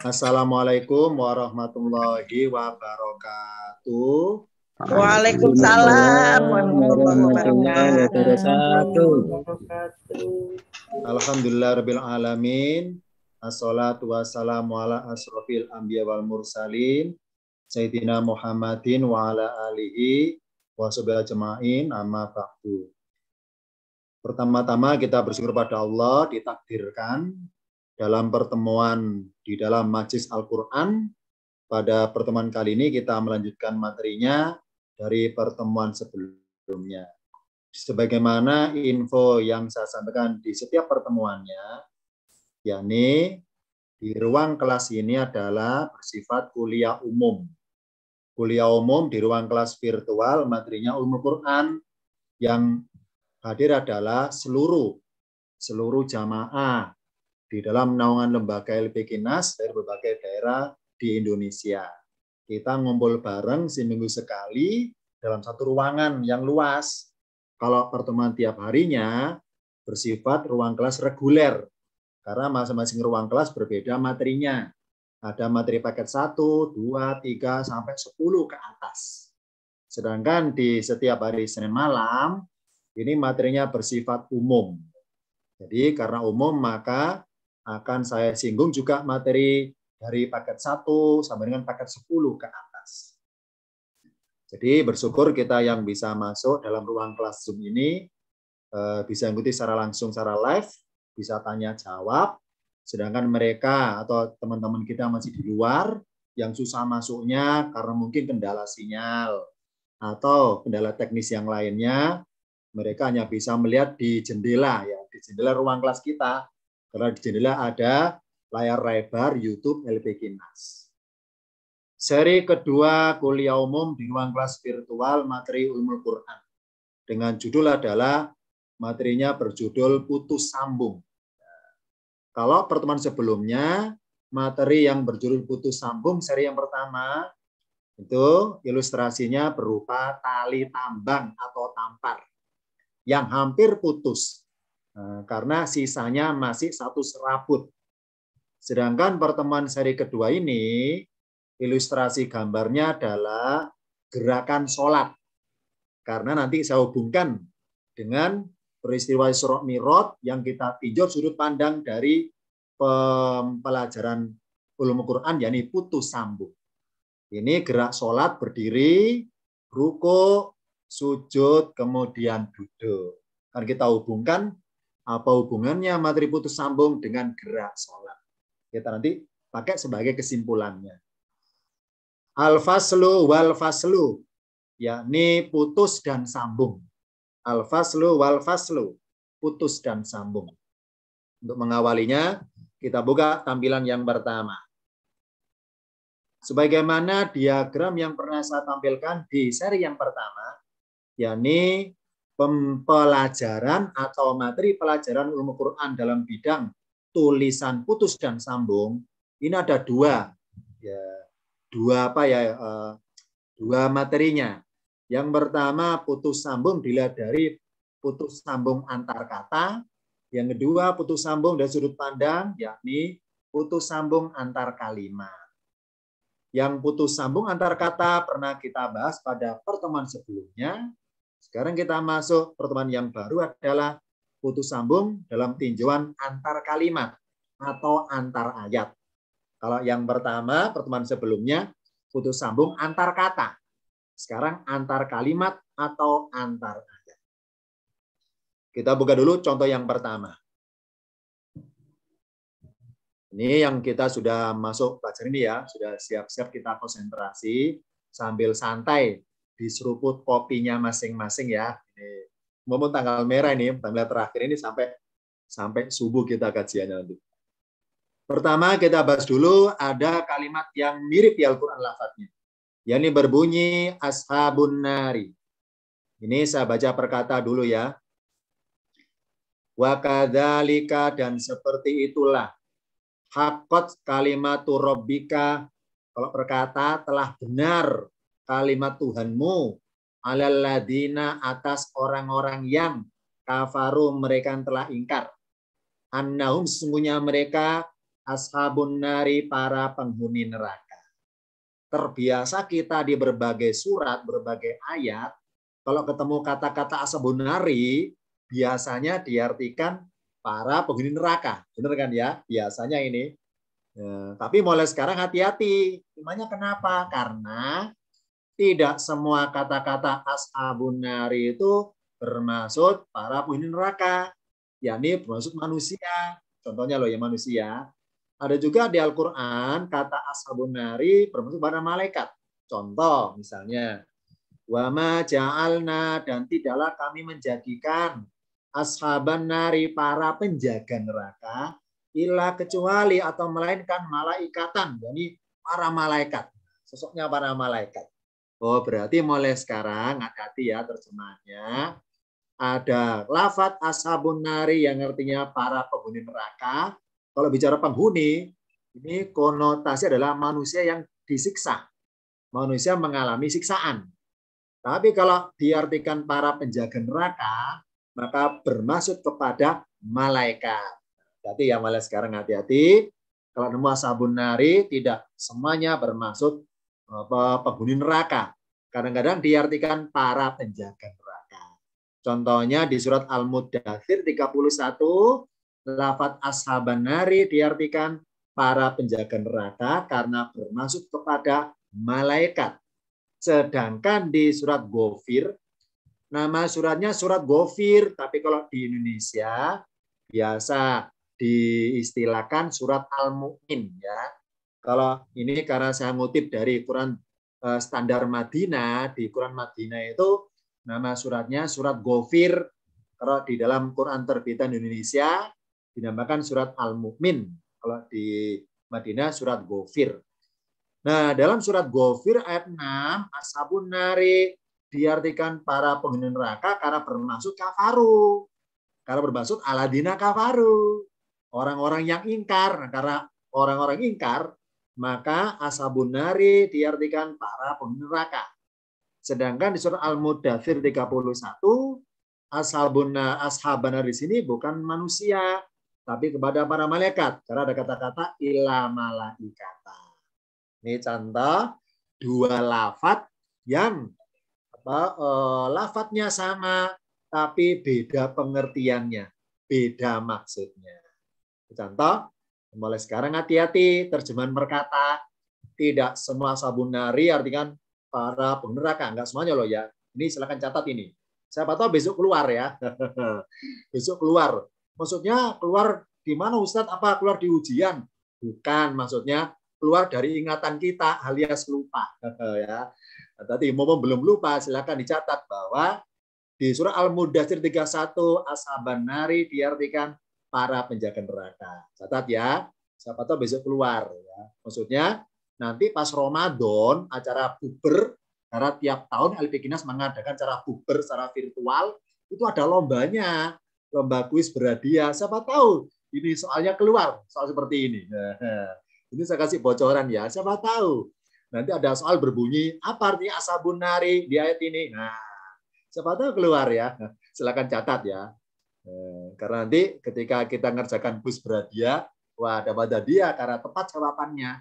Assalamualaikum warahmatullahi wabarakatuh. Waalaikumsalam warahmatullahi wabarakatuh. Alhamdulillah rabbil alamin. Assalatu wassalamu ala asrofil anbiya wal mursalin. Sayyidina Muhammadin wa ala alihi wa jema'in amma ba'du. Pertama-tama kita bersyukur pada Allah ditakdirkan dalam pertemuan di dalam Majlis Al-Quran. Pada pertemuan kali ini kita melanjutkan materinya dari pertemuan sebelumnya. Sebagaimana info yang saya sampaikan di setiap pertemuannya, yakni di ruang kelas ini adalah bersifat kuliah umum. Kuliah umum di ruang kelas virtual, materinya umul Quran yang hadir adalah seluruh seluruh jamaah di dalam naungan lembaga LP Nas dari berbagai daerah di Indonesia. Kita ngumpul bareng seminggu sekali dalam satu ruangan yang luas. Kalau pertemuan tiap harinya bersifat ruang kelas reguler karena masing-masing ruang kelas berbeda materinya. Ada materi paket 1, 2, 3, sampai 10 ke atas. Sedangkan di setiap hari Senin malam, ini materinya bersifat umum. Jadi karena umum maka akan saya singgung juga materi dari paket 1 sampai dengan paket 10 ke atas. Jadi bersyukur kita yang bisa masuk dalam ruang kelas Zoom ini eh, bisa ikuti secara langsung secara live, bisa tanya jawab. Sedangkan mereka atau teman-teman kita masih di luar yang susah masuknya karena mungkin kendala sinyal atau kendala teknis yang lainnya, mereka hanya bisa melihat di jendela ya, di jendela ruang kelas kita karena di jendela ada layar lebar YouTube LPG Nas. Seri kedua kuliah umum di ruang kelas virtual materi ilmu Quran. Dengan judul adalah materinya berjudul Putus Sambung. Kalau pertemuan sebelumnya, materi yang berjudul Putus Sambung seri yang pertama, itu ilustrasinya berupa tali tambang atau tampar yang hampir putus Eh, karena sisanya masih satu serabut. Sedangkan pertemuan seri kedua ini, ilustrasi gambarnya adalah gerakan sholat. Karena nanti saya hubungkan dengan peristiwa Isra mirot yang kita pinjol sudut pandang dari pelajaran ulum Quran, yakni putus sambung. Ini gerak sholat berdiri, ruko, sujud, kemudian duduk. Kan kita hubungkan apa hubungannya materi putus sambung dengan gerak sholat. Kita nanti pakai sebagai kesimpulannya. Al-faslu wal-faslu, yakni putus dan sambung. Al-faslu wal-faslu, putus dan sambung. Untuk mengawalinya, kita buka tampilan yang pertama. Sebagaimana diagram yang pernah saya tampilkan di seri yang pertama, yakni pelajaran atau materi pelajaran ilmu Quran dalam bidang tulisan putus dan sambung ini ada dua ya dua apa ya eh, dua materinya yang pertama putus sambung dilihat dari putus sambung antar kata yang kedua putus sambung dari sudut pandang yakni putus sambung antar kalimat yang putus sambung antar kata pernah kita bahas pada pertemuan sebelumnya sekarang kita masuk pertemuan yang baru adalah putus sambung dalam tinjauan antar kalimat atau antar ayat. Kalau yang pertama pertemuan sebelumnya putus sambung antar kata. Sekarang antar kalimat atau antar ayat. Kita buka dulu contoh yang pertama. Ini yang kita sudah masuk pelajaran ini ya, sudah siap-siap kita konsentrasi sambil santai diseruput kopinya masing-masing ya. Ini momen tanggal merah ini, tanggal terakhir ini sampai sampai subuh kita kajiannya nanti. Pertama kita bahas dulu ada kalimat yang mirip di Al-Quran lafadznya. Yang berbunyi ashabun nari. Ini saya baca perkata dulu ya. Wakadhalika dan seperti itulah. Hakot kalimatu robbika. Kalau perkata telah benar kalimat Tuhanmu alalladina atas orang-orang yang kafaru mereka telah ingkar. Annahum sesungguhnya mereka ashabun nari para penghuni neraka. Terbiasa kita di berbagai surat, berbagai ayat, kalau ketemu kata-kata ashabun nari, biasanya diartikan para penghuni neraka. Benar kan ya? Biasanya ini. Ya, tapi mulai sekarang hati-hati. Emangnya kenapa? Karena tidak semua kata-kata ashabun nari itu bermaksud para penghuni neraka, yakni bermaksud manusia. Contohnya loh ya manusia. Ada juga di Al-Quran kata ashabun nari bermaksud para malaikat. Contoh misalnya, wama ja'alna dan tidaklah kami menjadikan ashaban nari para penjaga neraka illa kecuali atau melainkan malaikatan, yakni para malaikat. Sosoknya para malaikat Oh, berarti mulai sekarang hati-hati ya terjemahnya Ada lafat ashabun nari yang artinya para penghuni neraka. Kalau bicara penghuni, ini konotasi adalah manusia yang disiksa. Manusia mengalami siksaan. Tapi kalau diartikan para penjaga neraka, maka bermaksud kepada malaikat. berarti ya mulai sekarang hati-hati. Kalau nemu ashabun nari, tidak semuanya bermaksud apa penghuni neraka. Kadang-kadang diartikan para penjaga neraka. Contohnya di surat al mudathir 31, lafat ashaban nari diartikan para penjaga neraka karena bermaksud kepada malaikat. Sedangkan di surat Gofir, nama suratnya surat Gofir, tapi kalau di Indonesia biasa diistilahkan surat Al-Mu'min ya kalau ini karena saya ngutip dari Quran eh, standar Madinah, di Quran Madinah itu nama suratnya surat Gofir. Kalau di dalam Quran terbitan Indonesia dinamakan surat Al-Mukmin. Kalau di Madinah surat Gofir. Nah, dalam surat Gofir ayat 6, Ashabun Nari diartikan para penghuni neraka karena bermaksud kafaru. Karena bermaksud aladina kafaru. Orang-orang yang ingkar. Nah, karena orang-orang ingkar, maka ashabun nari diartikan para penghuni neraka. Sedangkan di surah Al-Mudathir 31, ashabuna ashabana di sini bukan manusia, tapi kepada para malaikat. Karena ada kata-kata ila kata. Ini contoh dua lafat yang apa, eh, lafatnya sama, tapi beda pengertiannya, beda maksudnya. Contoh, Mulai sekarang hati-hati terjemahan berkata tidak semua sabun nari artikan para peneraka nggak semuanya loh ya. Ini silakan catat ini. Siapa tahu besok keluar ya. besok keluar. Maksudnya keluar di mana Ustadz? Apa keluar di ujian? Bukan, maksudnya keluar dari ingatan kita alias lupa. ya. Tadi momen belum lupa, silakan dicatat bahwa di surah Al-Mudathir 31 Ashaban Nari diartikan para penjaga neraka. Catat ya, siapa tahu besok keluar. Ya. Maksudnya nanti pas Ramadan acara buber karena tiap tahun Kinas mengadakan acara buber secara virtual itu ada lombanya, lomba kuis berhadiah. Siapa tahu ini soalnya keluar soal seperti ini. Ini saya kasih bocoran ya. Siapa tahu nanti ada soal berbunyi apa artinya asabun nari di ayat ini. Nah, siapa tahu keluar ya. Silahkan catat ya. Eh, karena nanti ketika kita ngerjakan bus beradia, wah dapat dia karena tepat jawabannya.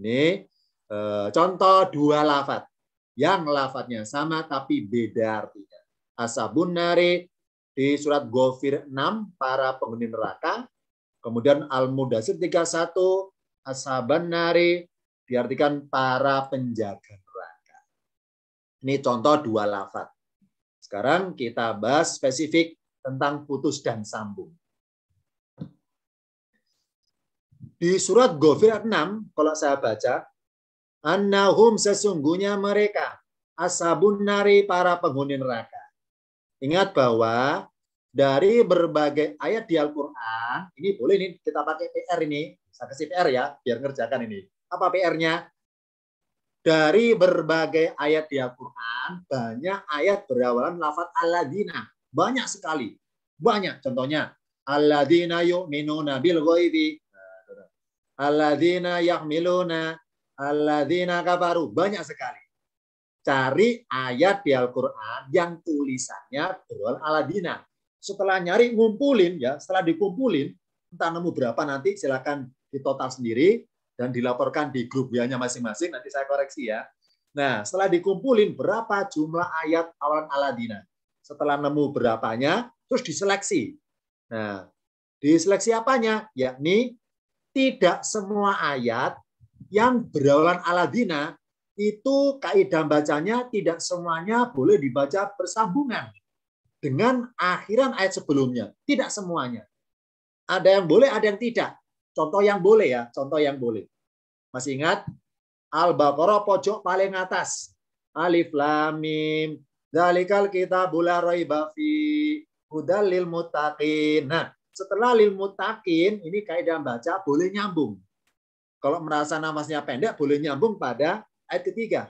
Ini eh, contoh dua lafat. Yang lafatnya sama tapi beda artinya. Asabun nari di surat Gofir 6, para penghuni neraka. Kemudian Al-Mudasir 31, Asaban nari diartikan para penjaga neraka. Ini contoh dua lafat. Sekarang kita bahas spesifik tentang putus dan sambung. Di surat Ghafir 6, kalau saya baca, Annahum sesungguhnya mereka, asabun nari para penghuni neraka. Ingat bahwa dari berbagai ayat di Al-Quran, ini boleh nih kita pakai PR ini, saya kasih PR ya, biar ngerjakan ini. Apa PR-nya? Dari berbagai ayat di Al-Quran, banyak ayat berawalan lafat aladina. Banyak sekali. Banyak contohnya. Alladzina yu'minuna bil ghaibi. Alladzina yahmiluna. Alladzina kafaru. Banyak sekali. Cari ayat di Al-Quran yang tulisannya berol aladina. Setelah nyari, ngumpulin ya. Setelah dikumpulin, entah nemu berapa nanti silakan ditotal sendiri dan dilaporkan di grup biayanya masing-masing. Nanti saya koreksi ya. Nah, setelah dikumpulin berapa jumlah ayat awalan Aladina? setelah nemu berapanya, terus diseleksi. Nah, diseleksi apanya? Yakni tidak semua ayat yang berawalan aladina itu kaidah bacanya tidak semuanya boleh dibaca bersambungan dengan akhiran ayat sebelumnya. Tidak semuanya. Ada yang boleh, ada yang tidak. Contoh yang boleh ya, contoh yang boleh. Masih ingat? Al-Baqarah pojok paling atas. Alif lamim Dalikal kita bula roi bafi hudal lil mutakin. Nah, setelah lil mutakin, ini kaidah baca boleh nyambung. Kalau merasa nafasnya pendek, boleh nyambung pada ayat ketiga.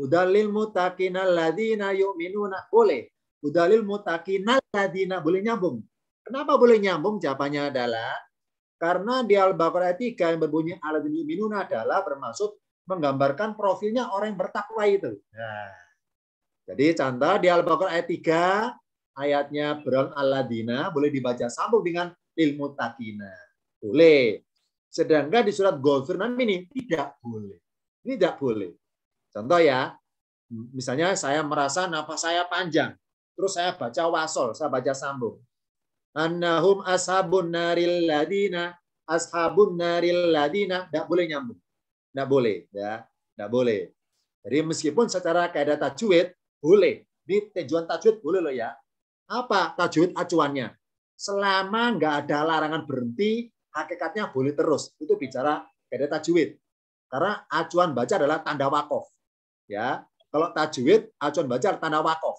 Hudal lil mutakin alladzina yu'minuna. Boleh. Hudal lil mutakin ladina. Boleh nyambung. Kenapa boleh nyambung? Jawabannya adalah karena di Al-Baqarah 3 yang berbunyi alladzina yu'minuna adalah bermaksud menggambarkan profilnya orang yang bertakwa itu. Nah, jadi contoh di Al-Baqarah ayat 3, ayatnya Brown Aladina boleh dibaca sambung dengan ilmu takina. Boleh. Sedangkan di surat Ghafir ini tidak boleh. Ini tidak boleh. Contoh ya, misalnya saya merasa nafas saya panjang, terus saya baca wasol, saya baca sambung. Annahum ashabun naril ladina, ashabun naril ladina, tidak boleh nyambung. Tidak boleh. ya Tidak boleh. Jadi meskipun secara kaidah tajwid boleh. di tujuan tajwid boleh loh ya. Apa tajwid acuannya? Selama nggak ada larangan berhenti, hakikatnya boleh terus. Itu bicara beda tajwid. Karena acuan baca adalah tanda wakaf Ya, kalau tajwid, acuan baca tanda wakaf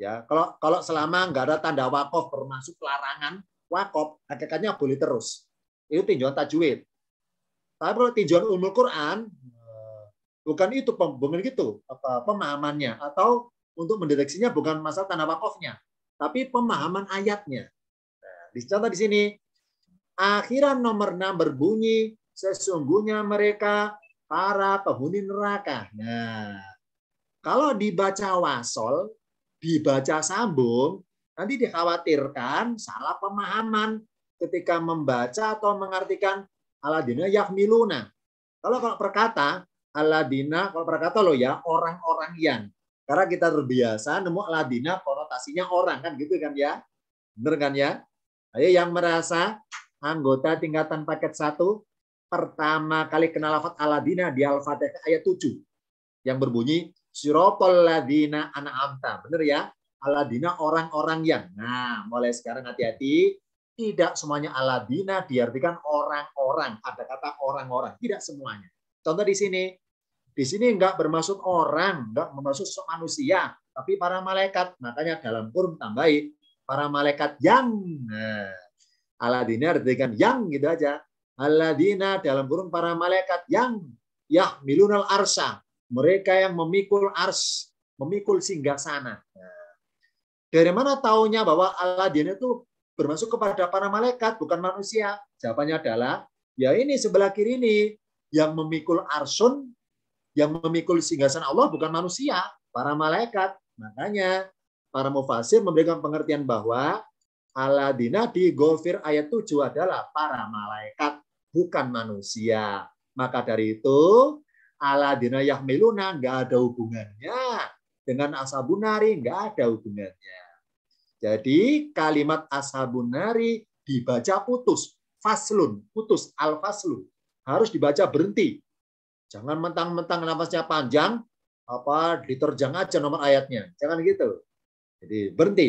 Ya, kalau kalau selama nggak ada tanda wakaf termasuk larangan wakaf hakikatnya boleh terus. Itu tinjauan tajwid. Tapi kalau tinjauan umul Quran, Bukan itu bukan gitu apa, pemahamannya atau untuk mendeteksinya bukan masalah tanah wakofnya, tapi pemahaman ayatnya. Nah, dicatat di sini akhiran nomor 6 berbunyi sesungguhnya mereka para penghuni neraka. Nah, kalau dibaca wasol, dibaca sambung, nanti dikhawatirkan salah pemahaman ketika membaca atau mengartikan aladina yakmiluna Kalau kalau perkata aladina kalau para kata lo ya orang-orang yang karena kita terbiasa nemu aladina konotasinya orang kan gitu kan ya bener kan ya ayo yang merasa anggota tingkatan paket satu pertama kali kenal lafat aladina di al-fatihah ayat 7 yang berbunyi sirotol anak amta bener ya aladina orang-orang yang nah mulai sekarang hati-hati tidak semuanya aladina diartikan orang-orang ada kata orang-orang tidak semuanya Contoh di sini. Di sini enggak bermaksud orang, enggak bermaksud manusia, tapi para malaikat. Makanya dalam kurung tambahi para malaikat yang. Nah, aladina dengan yang gitu aja. Aladina dalam kurung para malaikat yang ya milunal arsa. Mereka yang memikul ars, memikul singgah sana. Nah, dari mana taunya bahwa aladina itu bermaksud kepada para malaikat, bukan manusia? Jawabannya adalah, ya ini sebelah kiri ini, yang memikul arsun, yang memikul singgasan Allah bukan manusia, para malaikat. Makanya para mufasir memberikan pengertian bahwa Aladina di Gofir ayat 7 adalah para malaikat, bukan manusia. Maka dari itu, Aladina Yahmiluna nggak ada hubungannya. Dengan asabunari nggak ada hubungannya. Jadi kalimat asabunari dibaca putus. Faslun, putus, al-faslun harus dibaca berhenti. Jangan mentang-mentang nafasnya panjang, apa diterjang aja nomor ayatnya. Jangan gitu. Jadi berhenti.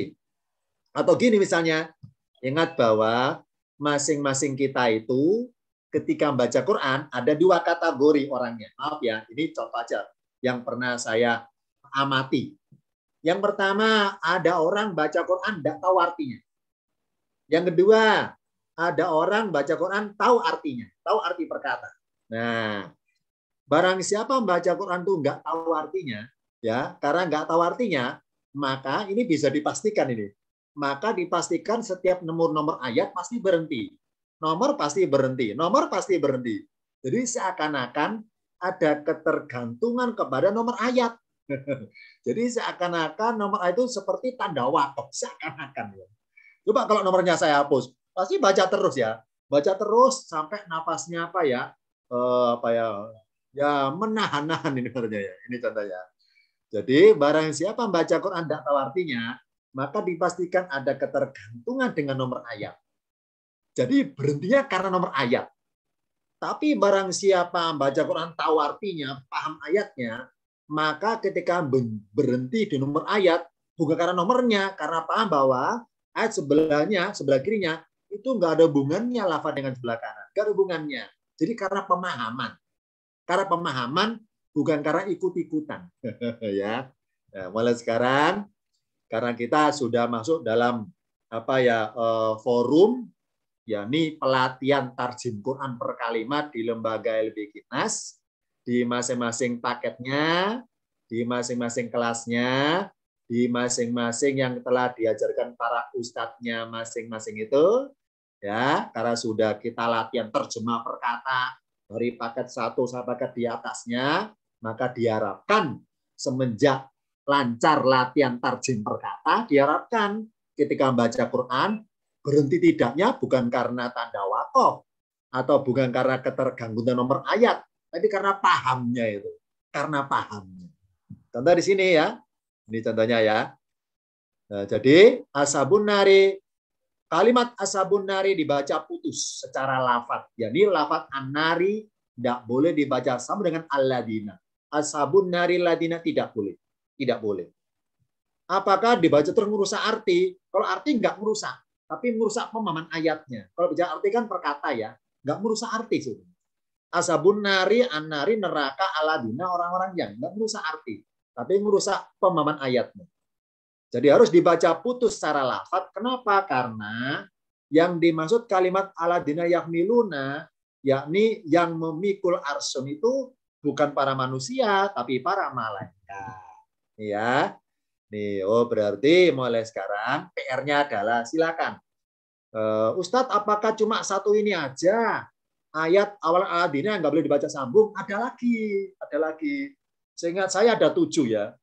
Atau gini misalnya, ingat bahwa masing-masing kita itu ketika membaca Quran ada dua kategori orangnya. Maaf ya, ini contoh aja yang pernah saya amati. Yang pertama, ada orang baca Quran tidak tahu artinya. Yang kedua, ada orang baca Quran tahu artinya, tahu arti perkata. Nah, barang siapa membaca Quran tuh nggak tahu artinya, ya karena nggak tahu artinya, maka ini bisa dipastikan ini. Maka dipastikan setiap nomor nomor ayat pasti berhenti, nomor pasti berhenti, nomor pasti berhenti. Jadi seakan-akan ada ketergantungan kepada nomor ayat. Jadi seakan-akan nomor ayat itu seperti tanda waktu seakan-akan. Ya. Coba kalau nomornya saya hapus, pasti baca terus ya baca terus sampai nafasnya apa ya uh, apa ya ya menahan-nahan ini contohnya ya ini contohnya jadi barang siapa membaca Quran tidak tahu artinya maka dipastikan ada ketergantungan dengan nomor ayat jadi berhentinya karena nomor ayat tapi barang siapa membaca Quran tahu artinya paham ayatnya maka ketika berhenti di nomor ayat bukan karena nomornya karena paham bahwa ayat sebelahnya sebelah kirinya itu nggak ada hubungannya lava dengan sebelah kanan. Nggak ada hubungannya. Jadi karena pemahaman. Karena pemahaman bukan karena ikut-ikutan. ya. ya. mulai sekarang karena kita sudah masuk dalam apa ya eh, forum yakni pelatihan tarjim Quran per kalimat di lembaga LB Kinas di masing-masing paketnya, di masing-masing kelasnya, di masing-masing yang telah diajarkan para ustadznya masing-masing itu ya karena sudah kita latihan terjemah perkata dari paket satu sampai paket di atasnya maka diharapkan semenjak lancar latihan terjemah perkata diharapkan ketika membaca Quran berhenti tidaknya bukan karena tanda wakaf atau bukan karena ketergangguan nomor ayat tapi karena pahamnya itu karena pahamnya contoh di sini ya ini contohnya ya Nah, jadi asabun nari Kalimat asabun nari dibaca putus secara lafat. Jadi lafat anari tidak boleh dibaca sama dengan aladina. Asabun nari ladina tidak boleh. Tidak boleh. Apakah dibaca terus merusak arti? Kalau arti nggak merusak, tapi merusak pemahaman ayatnya. Kalau bicara arti kan perkata ya, nggak merusak arti sih. Asabun nari, anari, neraka, aladina, orang-orang yang nggak merusak arti, tapi merusak pemahaman ayatnya. Jadi harus dibaca putus secara lafat. Kenapa? Karena yang dimaksud kalimat aladina yakmiluna yakni yang memikul arsun itu bukan para manusia, tapi para malaikat. Ya, Nih, oh berarti mulai sekarang PR-nya adalah silakan. Uh, Ustadz, apakah cuma satu ini aja? Ayat awal Al-Adina nggak boleh dibaca sambung, ada lagi, ada lagi. Seingat saya ada tujuh ya.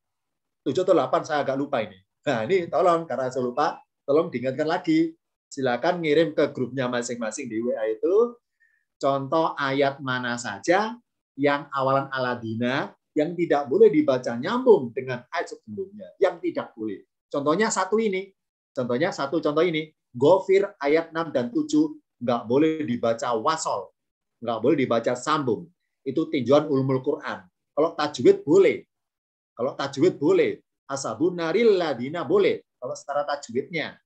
Tujuh atau delapan, saya agak lupa ini. Nah, ini tolong karena saya lupa, tolong diingatkan lagi. Silakan ngirim ke grupnya masing-masing di WA itu contoh ayat mana saja yang awalan aladina yang tidak boleh dibaca nyambung dengan ayat sebelumnya, yang tidak boleh. Contohnya satu ini. Contohnya satu contoh ini. Gofir ayat 6 dan 7 nggak boleh dibaca wasol. Nggak boleh dibaca sambung. Itu tinjauan ulumul Quran. Kalau tajwid boleh. Kalau tajwid boleh asabun naril ladina boleh kalau secara tajwidnya.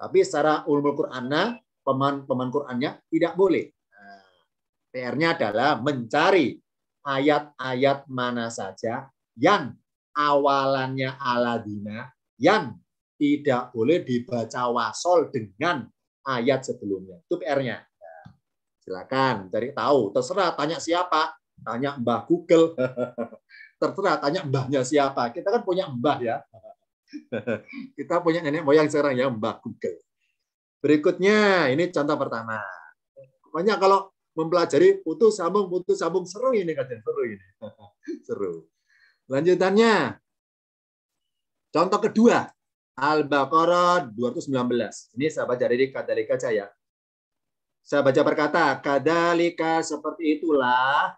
Tapi secara ulumul Qur'annya, peman peman Qur'annya tidak boleh. Nah, PR-nya adalah mencari ayat-ayat mana saja yang awalannya aladina yang tidak boleh dibaca wasol dengan ayat sebelumnya. Itu PR-nya. silakan cari tahu. Terserah tanya siapa. Tanya Mbah Google. tertera tanya mbahnya siapa. Kita kan punya mbah ya. Kita punya nenek moyang sekarang ya mbah Google. Berikutnya ini contoh pertama. Banyak kalau mempelajari putus sambung putus sambung seru ini kajian seru ini. seru. Lanjutannya contoh kedua Al-Baqarah 219. Ini saya baca dari kadalika saya. Saya baca perkata kadalika seperti itulah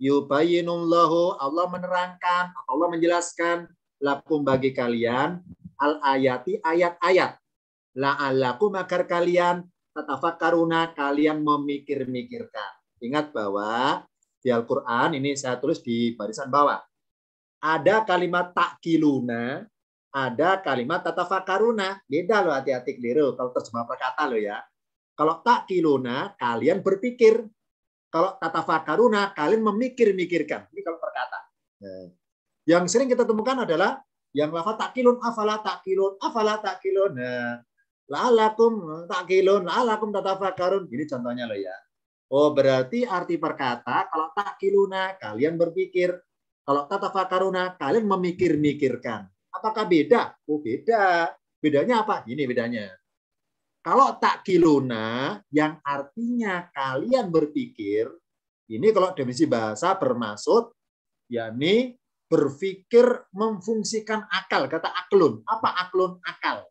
yubayyinullahu Allah menerangkan atau Allah menjelaskan lakum bagi kalian al ayati ayat-ayat la'allakum agar kalian tatafakaruna kalian memikir-mikirkan. Ingat bahwa di Al-Qur'an ini saya tulis di barisan bawah. Ada kalimat takiluna, ada kalimat tatafakaruna. Beda loh hati-hati keliru kalau terjemah perkata lo ya. Kalau takiluna kalian berpikir, kalau kata fakaruna, kalian memikir-mikirkan. Ini kalau perkataan. Ya. Yang sering kita temukan adalah yang lafal takilun, afala takilun, afala takilun. Nah, la'alakum takilun, la'alakum tatafakarun. Ini contohnya loh ya. Oh, berarti arti perkata kalau takiluna kalian berpikir, kalau tatafakaruna kalian memikir-mikirkan. Apakah beda? Oh, beda. Bedanya apa? Ini bedanya. Kalau tak kilona yang artinya kalian berpikir, ini kalau definisi bahasa bermaksud, yakni berpikir memfungsikan akal. Kata aklun. Apa aklun? Akal.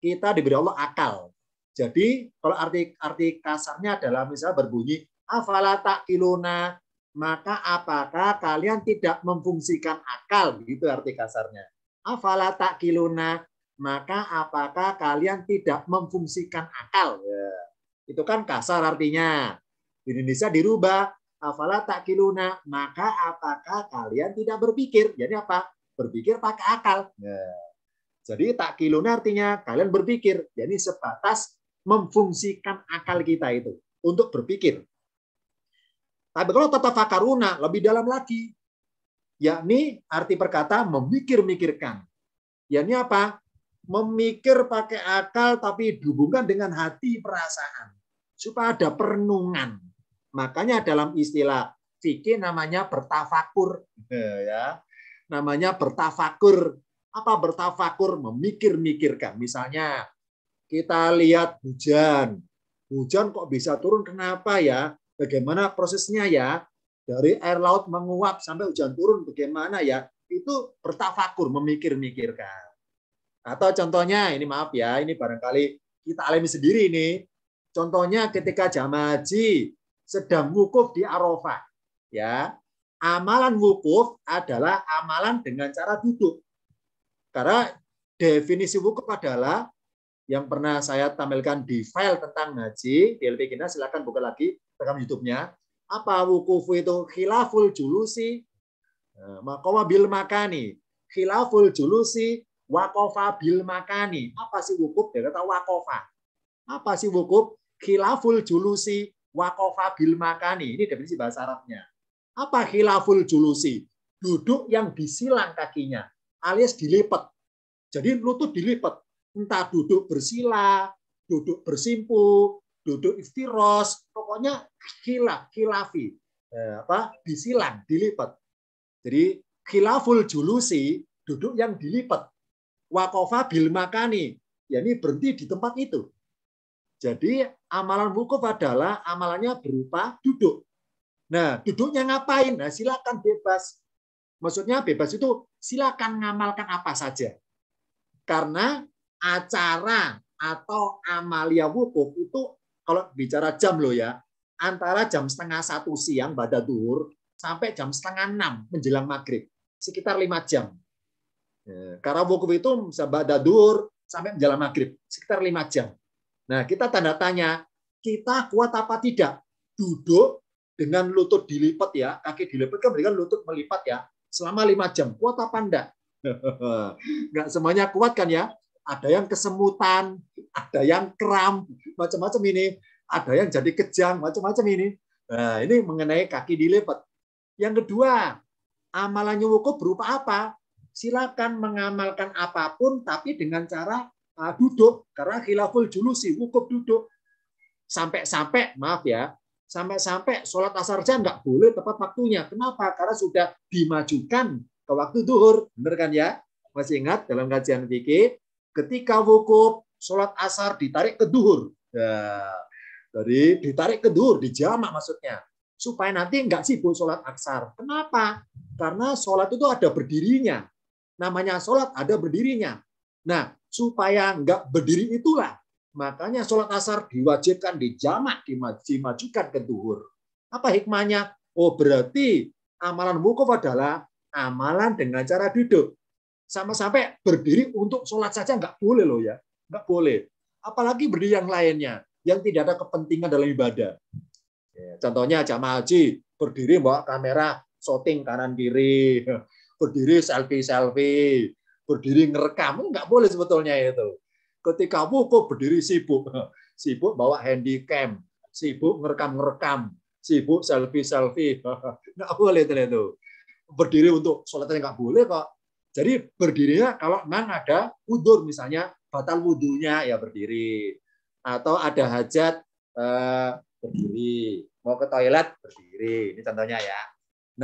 Kita diberi Allah akal. Jadi kalau arti arti kasarnya adalah misalnya berbunyi afala kilona maka apakah kalian tidak memfungsikan akal gitu arti kasarnya. Afala kiluna maka apakah kalian tidak memfungsikan akal? Ya. Itu kan kasar artinya. Di Indonesia dirubah, afala takiluna, maka apakah kalian tidak berpikir? Jadi apa? Berpikir pakai akal. Ya. Jadi takiluna artinya kalian berpikir. Jadi sebatas memfungsikan akal kita itu untuk berpikir. Tapi kalau tatafakaruna lebih dalam lagi, yakni arti perkata memikir-mikirkan. Yakni apa? memikir pakai akal tapi dihubungkan dengan hati perasaan supaya ada perenungan. Makanya dalam istilah fikih namanya bertafakur iya ya. Namanya bertafakur. Apa bertafakur? Memikir-mikirkan. Misalnya kita lihat hujan. Hujan kok bisa turun kenapa ya? Bagaimana prosesnya ya? Dari air laut menguap sampai hujan turun bagaimana ya? Itu bertafakur, memikir-mikirkan. Atau contohnya, ini maaf ya, ini barangkali kita alami sendiri ini. Contohnya ketika jamaah haji sedang wukuf di Arafah. Ya, amalan wukuf adalah amalan dengan cara duduk. Karena definisi wukuf adalah yang pernah saya tampilkan di file tentang haji, di LP Kina, silakan buka lagi rekam YouTube-nya. Apa wukuf itu? Khilaful julusi, eh, makawa bil makani, khilaful julusi, Wakofa bil makani. Apa sih wukuf? Dia ya, kata wakofa. Apa sih wukuf? Khilaful julusi wakofa bil makani. Ini definisi bahasa Arabnya. Apa khilaful julusi? Duduk yang disilang kakinya alias dilipat. Jadi lutut dilipat. Entah duduk bersila, duduk bersimpu, duduk iftiros, pokoknya khilaf, khilafi. Eh, apa? Disilang, dilipat. Jadi khilaful julusi duduk yang dilipat wakofa bil makani, ya, ini berhenti di tempat itu. Jadi amalan wukuf adalah amalannya berupa duduk. Nah, duduknya ngapain? Nah, silakan bebas. Maksudnya bebas itu silakan ngamalkan apa saja. Karena acara atau amalia wukuf itu kalau bicara jam lo ya, antara jam setengah satu siang pada duhur sampai jam setengah enam menjelang maghrib, sekitar lima jam. Eh, Karena wukuf itu bisa badadur sampai menjelang maghrib, sekitar lima jam. Nah, kita tanda tanya, kita kuat apa tidak? Duduk dengan lutut dilipat ya, kaki dilipat kan berikan lutut melipat ya, selama lima jam. Kuat apa enggak? Enggak semuanya kuat kan ya? Ada yang kesemutan, ada yang kram, macam-macam ini. Ada yang jadi kejang, macam-macam ini. Nah, ini mengenai kaki dilipat. Yang kedua, amalannya wukuf berupa apa? silakan mengamalkan apapun tapi dengan cara uh, duduk karena khilaful julusi wukuf duduk sampai-sampai maaf ya sampai-sampai sholat asar saja nggak boleh tepat waktunya kenapa karena sudah dimajukan ke waktu duhur benar kan ya masih ingat dalam kajian fikih ketika wukuf sholat asar ditarik ke duhur ya dari ditarik ke duhur dijamak maksudnya supaya nanti nggak sibuk sholat asar kenapa karena sholat itu ada berdirinya Namanya sholat ada berdirinya. Nah, supaya nggak berdiri itulah. Makanya sholat asar diwajibkan di jamak, dimajukan ke duhur. Apa hikmahnya? Oh, berarti amalan wukuf adalah amalan dengan cara duduk. sama sampai berdiri untuk sholat saja nggak boleh loh ya. Nggak boleh. Apalagi berdiri yang lainnya, yang tidak ada kepentingan dalam ibadah. Ya, contohnya jamaah haji berdiri bawa kamera shooting kanan kiri, berdiri selfie-selfie, berdiri ngerekam, nggak boleh sebetulnya itu. Ketika wukuf berdiri sibuk, sibuk bawa handycam, sibuk ngerekam-ngerekam, sibuk selfie-selfie, nggak boleh itu, itu. Berdiri untuk sholatnya nggak boleh kok. Jadi berdirinya kalau memang ada udur misalnya batal wudhunya ya berdiri atau ada hajat eh, berdiri mau ke toilet berdiri ini contohnya ya.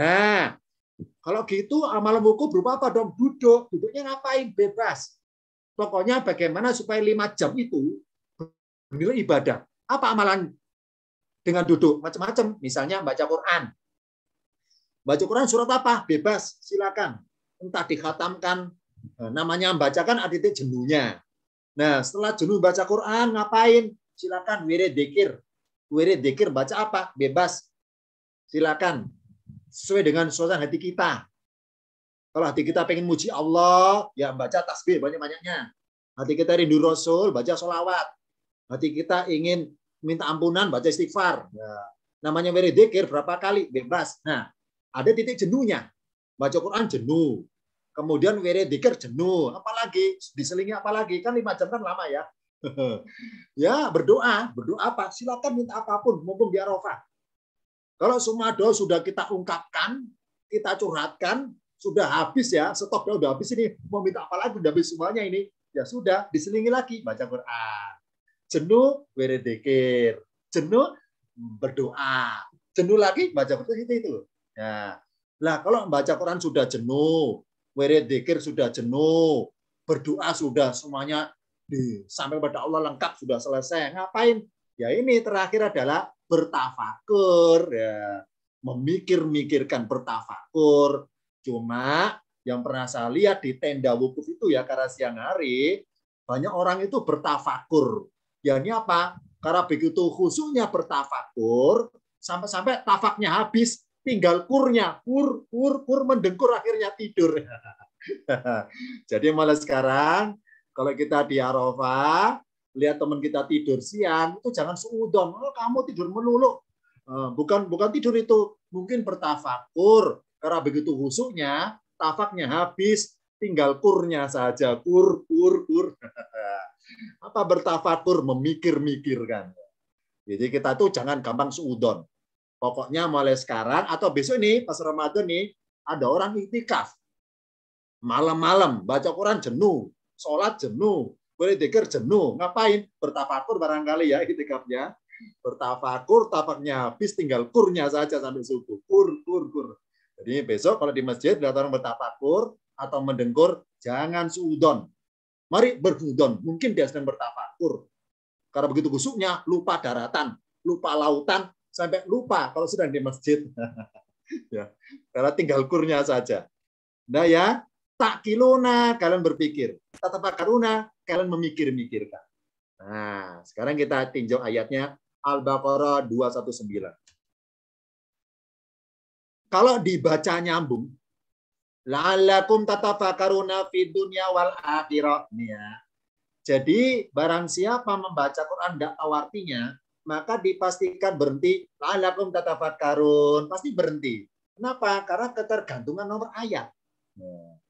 Nah kalau gitu amalan wukuf berupa apa dong? Duduk. Duduknya ngapain? Bebas. Pokoknya bagaimana supaya lima jam itu bernilai ibadah. Apa amalan dengan duduk? Macam-macam. Misalnya baca Quran. Baca Quran surat apa? Bebas. Silakan. Entah dikhatamkan. Eh, namanya membacakan adik jenuhnya. Nah, setelah jenuh baca Quran, ngapain? Silakan wirid dikir. Wirid dikir baca apa? Bebas. Silakan sesuai dengan suasana hati kita. Kalau hati kita pengen muji Allah, ya baca tasbih banyak-banyaknya. Hati kita rindu Rasul, baca solawat. Hati kita ingin minta ampunan, baca istighfar. Ya. Namanya berzikir berapa kali, bebas. Nah, ada titik jenuhnya. Baca Quran jenuh. Kemudian dikir, jenuh. Apalagi, diselingi apalagi. Kan lima jam kan lama ya. ya, berdoa. Berdoa apa? Silakan minta apapun. Mumpung di Arafah. Kalau semua doa sudah kita ungkapkan, kita curhatkan, sudah habis ya, stoknya sudah habis ini, mau minta apa lagi, sudah habis semuanya ini. Ya sudah, diselingi lagi, baca Quran. Jenuh, beredekir. Jenuh, berdoa. Jenuh lagi, baca Quran. Itu, itu. Nah, lah kalau baca Quran sudah jenuh, beredekir sudah jenuh, berdoa sudah semuanya sampai pada Allah lengkap sudah selesai. Ngapain? Ya ini terakhir adalah bertafakur ya memikir-mikirkan bertafakur cuma yang pernah saya lihat di tenda wukuf itu ya karena siang hari banyak orang itu bertafakur ya ini apa karena begitu khususnya bertafakur sampai-sampai tafaknya habis tinggal kurnya kur kur kur mendengkur akhirnya tidur jadi malah sekarang kalau kita di Arafah lihat teman kita tidur siang itu jangan seudon oh, kamu tidur melulu eh, bukan bukan tidur itu mungkin bertafakur karena begitu husuknya tafaknya habis tinggal kurnya saja kur kur kur apa bertafakur memikir mikirkan jadi kita tuh jangan gampang seudon pokoknya mulai sekarang atau besok ini pas Ramadan nih ada orang itikaf malam-malam baca Quran jenuh sholat jenuh boleh jenuh. Ngapain? Bertafakur barangkali ya itikafnya. Bertafakur, tapaknya habis, tinggal kurnya saja sampai subuh. Kur, kur, kur. Jadi besok kalau di masjid lihat orang bertafakur atau mendengkur, jangan suudon. Mari berhudon. Mungkin dia sedang bertafakur. Karena begitu busuknya, lupa daratan, lupa lautan, sampai lupa kalau sedang di masjid. ya, karena tinggal kurnya saja. Nah ya, Tak kiluna, kalian berpikir. Tatapa karuna, kalian memikir-mikirkan. Nah, sekarang kita tinjau ayatnya Al-Baqarah 219. Kalau dibaca nyambung, la'allakum tatafakaruna fid dunya wal akhirah. Ya. Jadi barang siapa membaca Quran tidak tahu artinya, maka dipastikan berhenti la'allakum tatafakarun, pasti berhenti. Kenapa? Karena ketergantungan nomor ayat. Nah.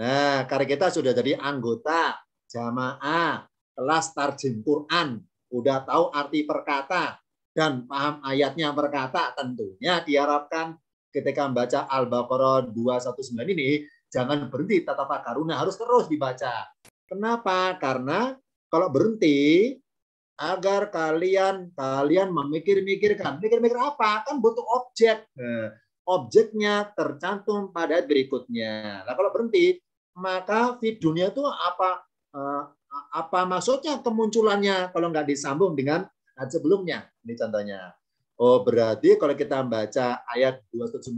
Nah, karena kita sudah jadi anggota jamaah kelas tarjim Quran, udah tahu arti perkata dan paham ayatnya perkata, tentunya diharapkan ketika membaca Al-Baqarah 219 ini jangan berhenti tatapa karuna harus terus dibaca. Kenapa? Karena kalau berhenti agar kalian kalian memikir-mikirkan. Mikir-mikir apa? Kan butuh objek. Nah, objeknya tercantum pada berikutnya. Nah, kalau berhenti maka di dunia itu apa eh, apa maksudnya kemunculannya kalau nggak disambung dengan ayat sebelumnya. Ini contohnya. Oh, berarti kalau kita baca ayat 29,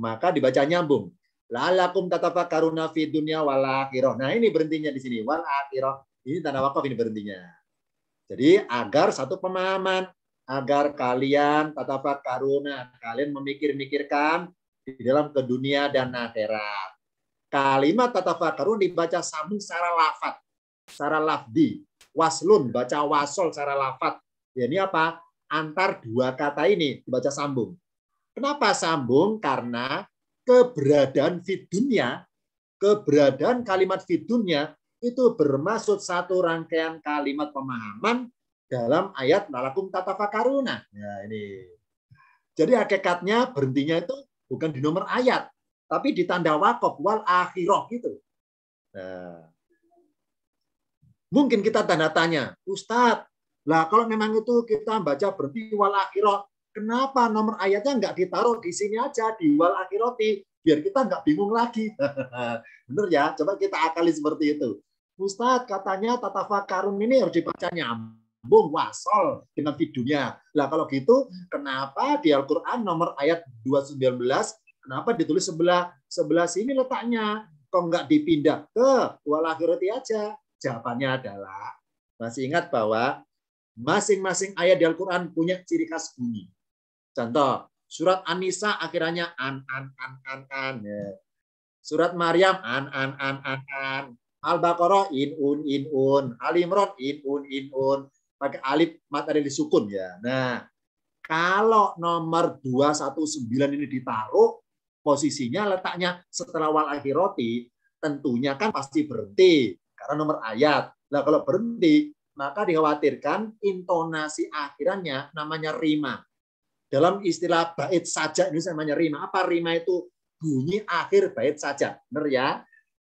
maka dibaca nyambung. Lalakum tatafakaruna fi dunya wal akhirah. Nah, ini berhentinya di sini. Wal akhirah. Ini tanda wakaf ini berhentinya. Jadi agar satu pemahaman, agar kalian karuna, kalian memikir-mikirkan di dalam ke dunia dan akhirat. Kalimat tatafakarun dibaca sambung secara lafat, secara lafdi. Waslun baca wasol secara lafat. Ya ini apa? Antar dua kata ini dibaca sambung. Kenapa sambung? Karena keberadaan fitunya keberadaan kalimat fitunya itu bermaksud satu rangkaian kalimat pemahaman dalam ayat lalakum tatafakaruna. Ya nah, ini. Jadi hakikatnya berhentinya itu bukan di nomor ayat, tapi ditanda wakaf wal akhirah gitu. Nah. mungkin kita tanda tanya, Ustadz, lah kalau memang itu kita baca berarti wal akhirah, kenapa nomor ayatnya nggak ditaruh di sini aja di wal akhirati biar kita nggak bingung lagi. Bener ya, coba kita akali seperti itu. Ustadz katanya tatafakarun ini harus dibaca nyambung wasol dengan di Lah kalau gitu, kenapa di Al-Quran nomor ayat 219 Kenapa ditulis sebelah sebelah sini letaknya? Kok nggak dipindah ke Kuala akhirati aja? Jawabannya adalah masih ingat bahwa masing-masing ayat di Al-Quran punya ciri khas bunyi. Contoh, surat An-Nisa akhirnya an an an an an. Ya. Surat Maryam an an an an an. Al-Baqarah in un in un. Al Imran in un in un. Pakai alif materi sukun ya. Nah, kalau nomor 219 ini ditaruh, posisinya letaknya setelah wal akhiroti tentunya kan pasti berhenti karena nomor ayat. Nah kalau berhenti maka dikhawatirkan intonasi akhirannya namanya rima. Dalam istilah bait saja ini namanya rima. Apa rima itu bunyi akhir bait saja. Benar ya?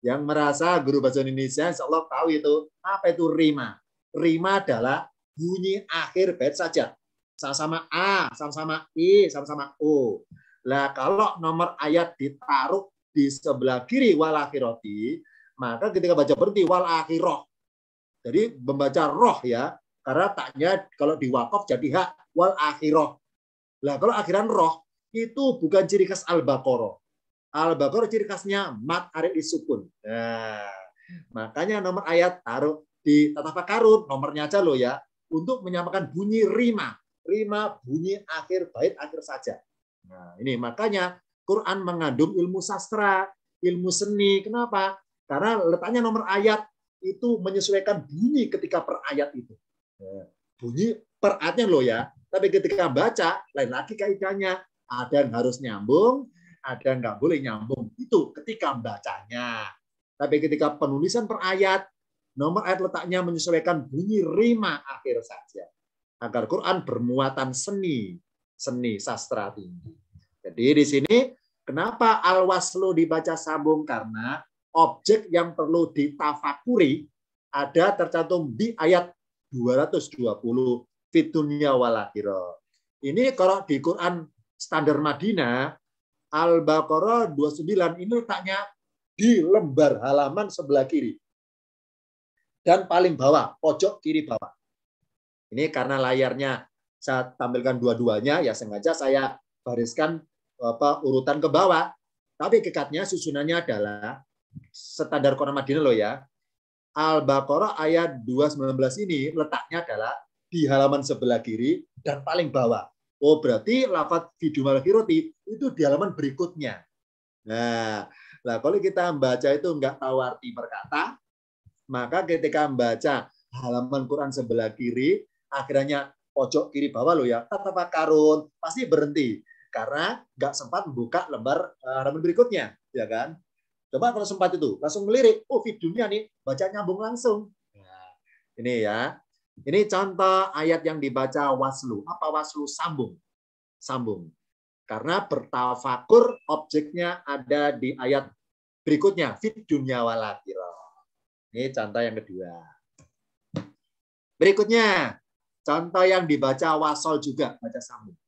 Yang merasa guru bahasa Indonesia insya Allah tahu itu apa itu rima. Rima adalah bunyi akhir bait saja. Sama-sama A, sama-sama I, sama-sama O. Lah kalau nomor ayat ditaruh di sebelah kiri wal akhirati, maka ketika baca berhenti wal akhirah. Jadi membaca roh ya, karena taknya kalau di wakaf jadi hak wal akhirah. Lah kalau akhiran roh itu bukan ciri khas al-baqarah. Al-baqarah ciri khasnya mat arid isukun. Nah, makanya nomor ayat taruh di tatafakarun nomornya aja lo ya untuk menyamakan bunyi rima. Rima bunyi akhir bait akhir saja. Nah, ini makanya Quran mengandung ilmu sastra, ilmu seni. Kenapa? Karena letaknya nomor ayat itu menyesuaikan bunyi ketika per ayat itu. Ya, bunyi per ayatnya loh ya. Tapi ketika baca, lain lagi kaitannya. Ada yang harus nyambung, ada yang nggak boleh nyambung. Itu ketika bacanya. Tapi ketika penulisan per ayat, nomor ayat letaknya menyesuaikan bunyi rima akhir saja. Agar Quran bermuatan seni, seni sastra tinggi. Jadi di sini kenapa alwaslu dibaca sambung karena objek yang perlu ditafakuri ada tercantum di ayat 220 fitunya walakiro. Ini kalau di Quran standar Madinah Al-Baqarah 29 ini letaknya di lembar halaman sebelah kiri. Dan paling bawah, pojok kiri bawah. Ini karena layarnya saya tampilkan dua-duanya ya sengaja saya bariskan apa urutan ke bawah. Tapi kekatnya susunannya adalah standar Quran Madinah loh ya. Al-Baqarah ayat 219 ini letaknya adalah di halaman sebelah kiri dan paling bawah. Oh, berarti lafat video malakiroti itu di halaman berikutnya. Nah, lah kalau kita membaca itu enggak tahu arti perkata, maka ketika membaca halaman Quran sebelah kiri, akhirnya pojok kiri bawah lo ya tanpa karun pasti berhenti karena nggak sempat membuka lembar eh, halaman uh, berikutnya ya kan coba kalau sempat itu langsung melirik oh videonya nih baca nyambung langsung nah, ini ya ini contoh ayat yang dibaca waslu apa waslu sambung sambung karena bertafakur objeknya ada di ayat berikutnya videonya walakiro ini contoh yang kedua berikutnya Contoh yang dibaca wasol juga, baca sambung.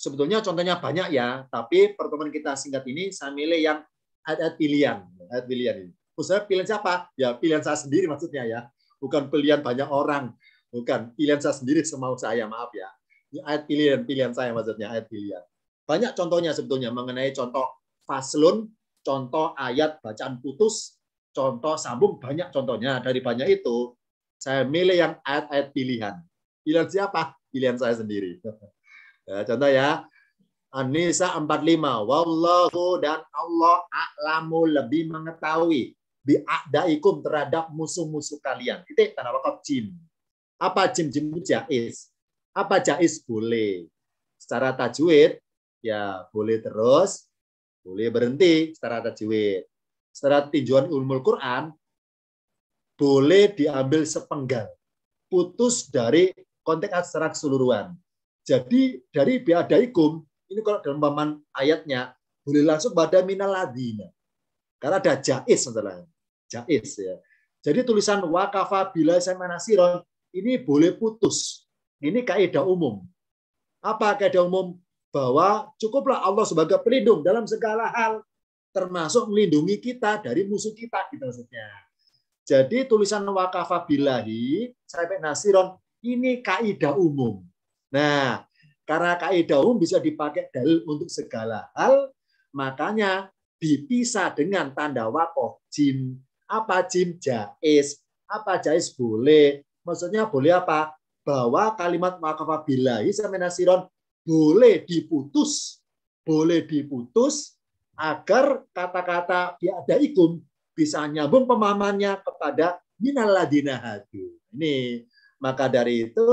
Sebetulnya contohnya banyak ya, tapi pertemuan kita singkat ini saya milih yang ayat pilihan, ayat pilihan ini. Maksudnya pilihan siapa? Ya pilihan saya sendiri maksudnya ya. Bukan pilihan banyak orang, bukan pilihan saya sendiri semau saya, maaf ya. Ini ayat pilihan, pilihan saya maksudnya ayat pilihan. Banyak contohnya sebetulnya mengenai contoh faslun, contoh ayat bacaan putus, contoh sambung banyak contohnya dari banyak itu saya milih yang ayat-ayat pilihan. Pilihan siapa? Pilihan saya sendiri. Ya, contoh ya, An-Nisa 45. Wallahu dan Allah a'lamu lebih mengetahui bi'adaikum terhadap musuh-musuh kalian. Itu tanda wakaf jim. Apa jim jim jais? Apa jais boleh. Secara tajwid ya boleh terus, boleh berhenti secara tajwid. Secara tinjauan ulumul Quran boleh diambil sepenggal, putus dari konteks secara keseluruhan. Jadi dari biadaikum, ini kalau dalam paman ayatnya, boleh langsung pada minaladina. Karena ada jais, setelah Jais, ya. Jadi tulisan wakafa bila semanasiron, ini boleh putus. Ini kaidah umum. Apa kaidah umum? Bahwa cukuplah Allah sebagai pelindung dalam segala hal, termasuk melindungi kita dari musuh kita, gitu maksudnya jadi tulisan wakafabilahi sampai nasiron ini kaidah umum. Nah, karena kaidah umum bisa dipakai dalil untuk segala hal, makanya dipisah dengan tanda wakof jim. Apa jim jais? Apa jais boleh? Maksudnya boleh apa? Bahwa kalimat wakafabilahi sampai nasiron boleh diputus, boleh diputus agar kata-kata ada ikum bisa nyambung pemahamannya kepada minaladina hadu. Ini maka dari itu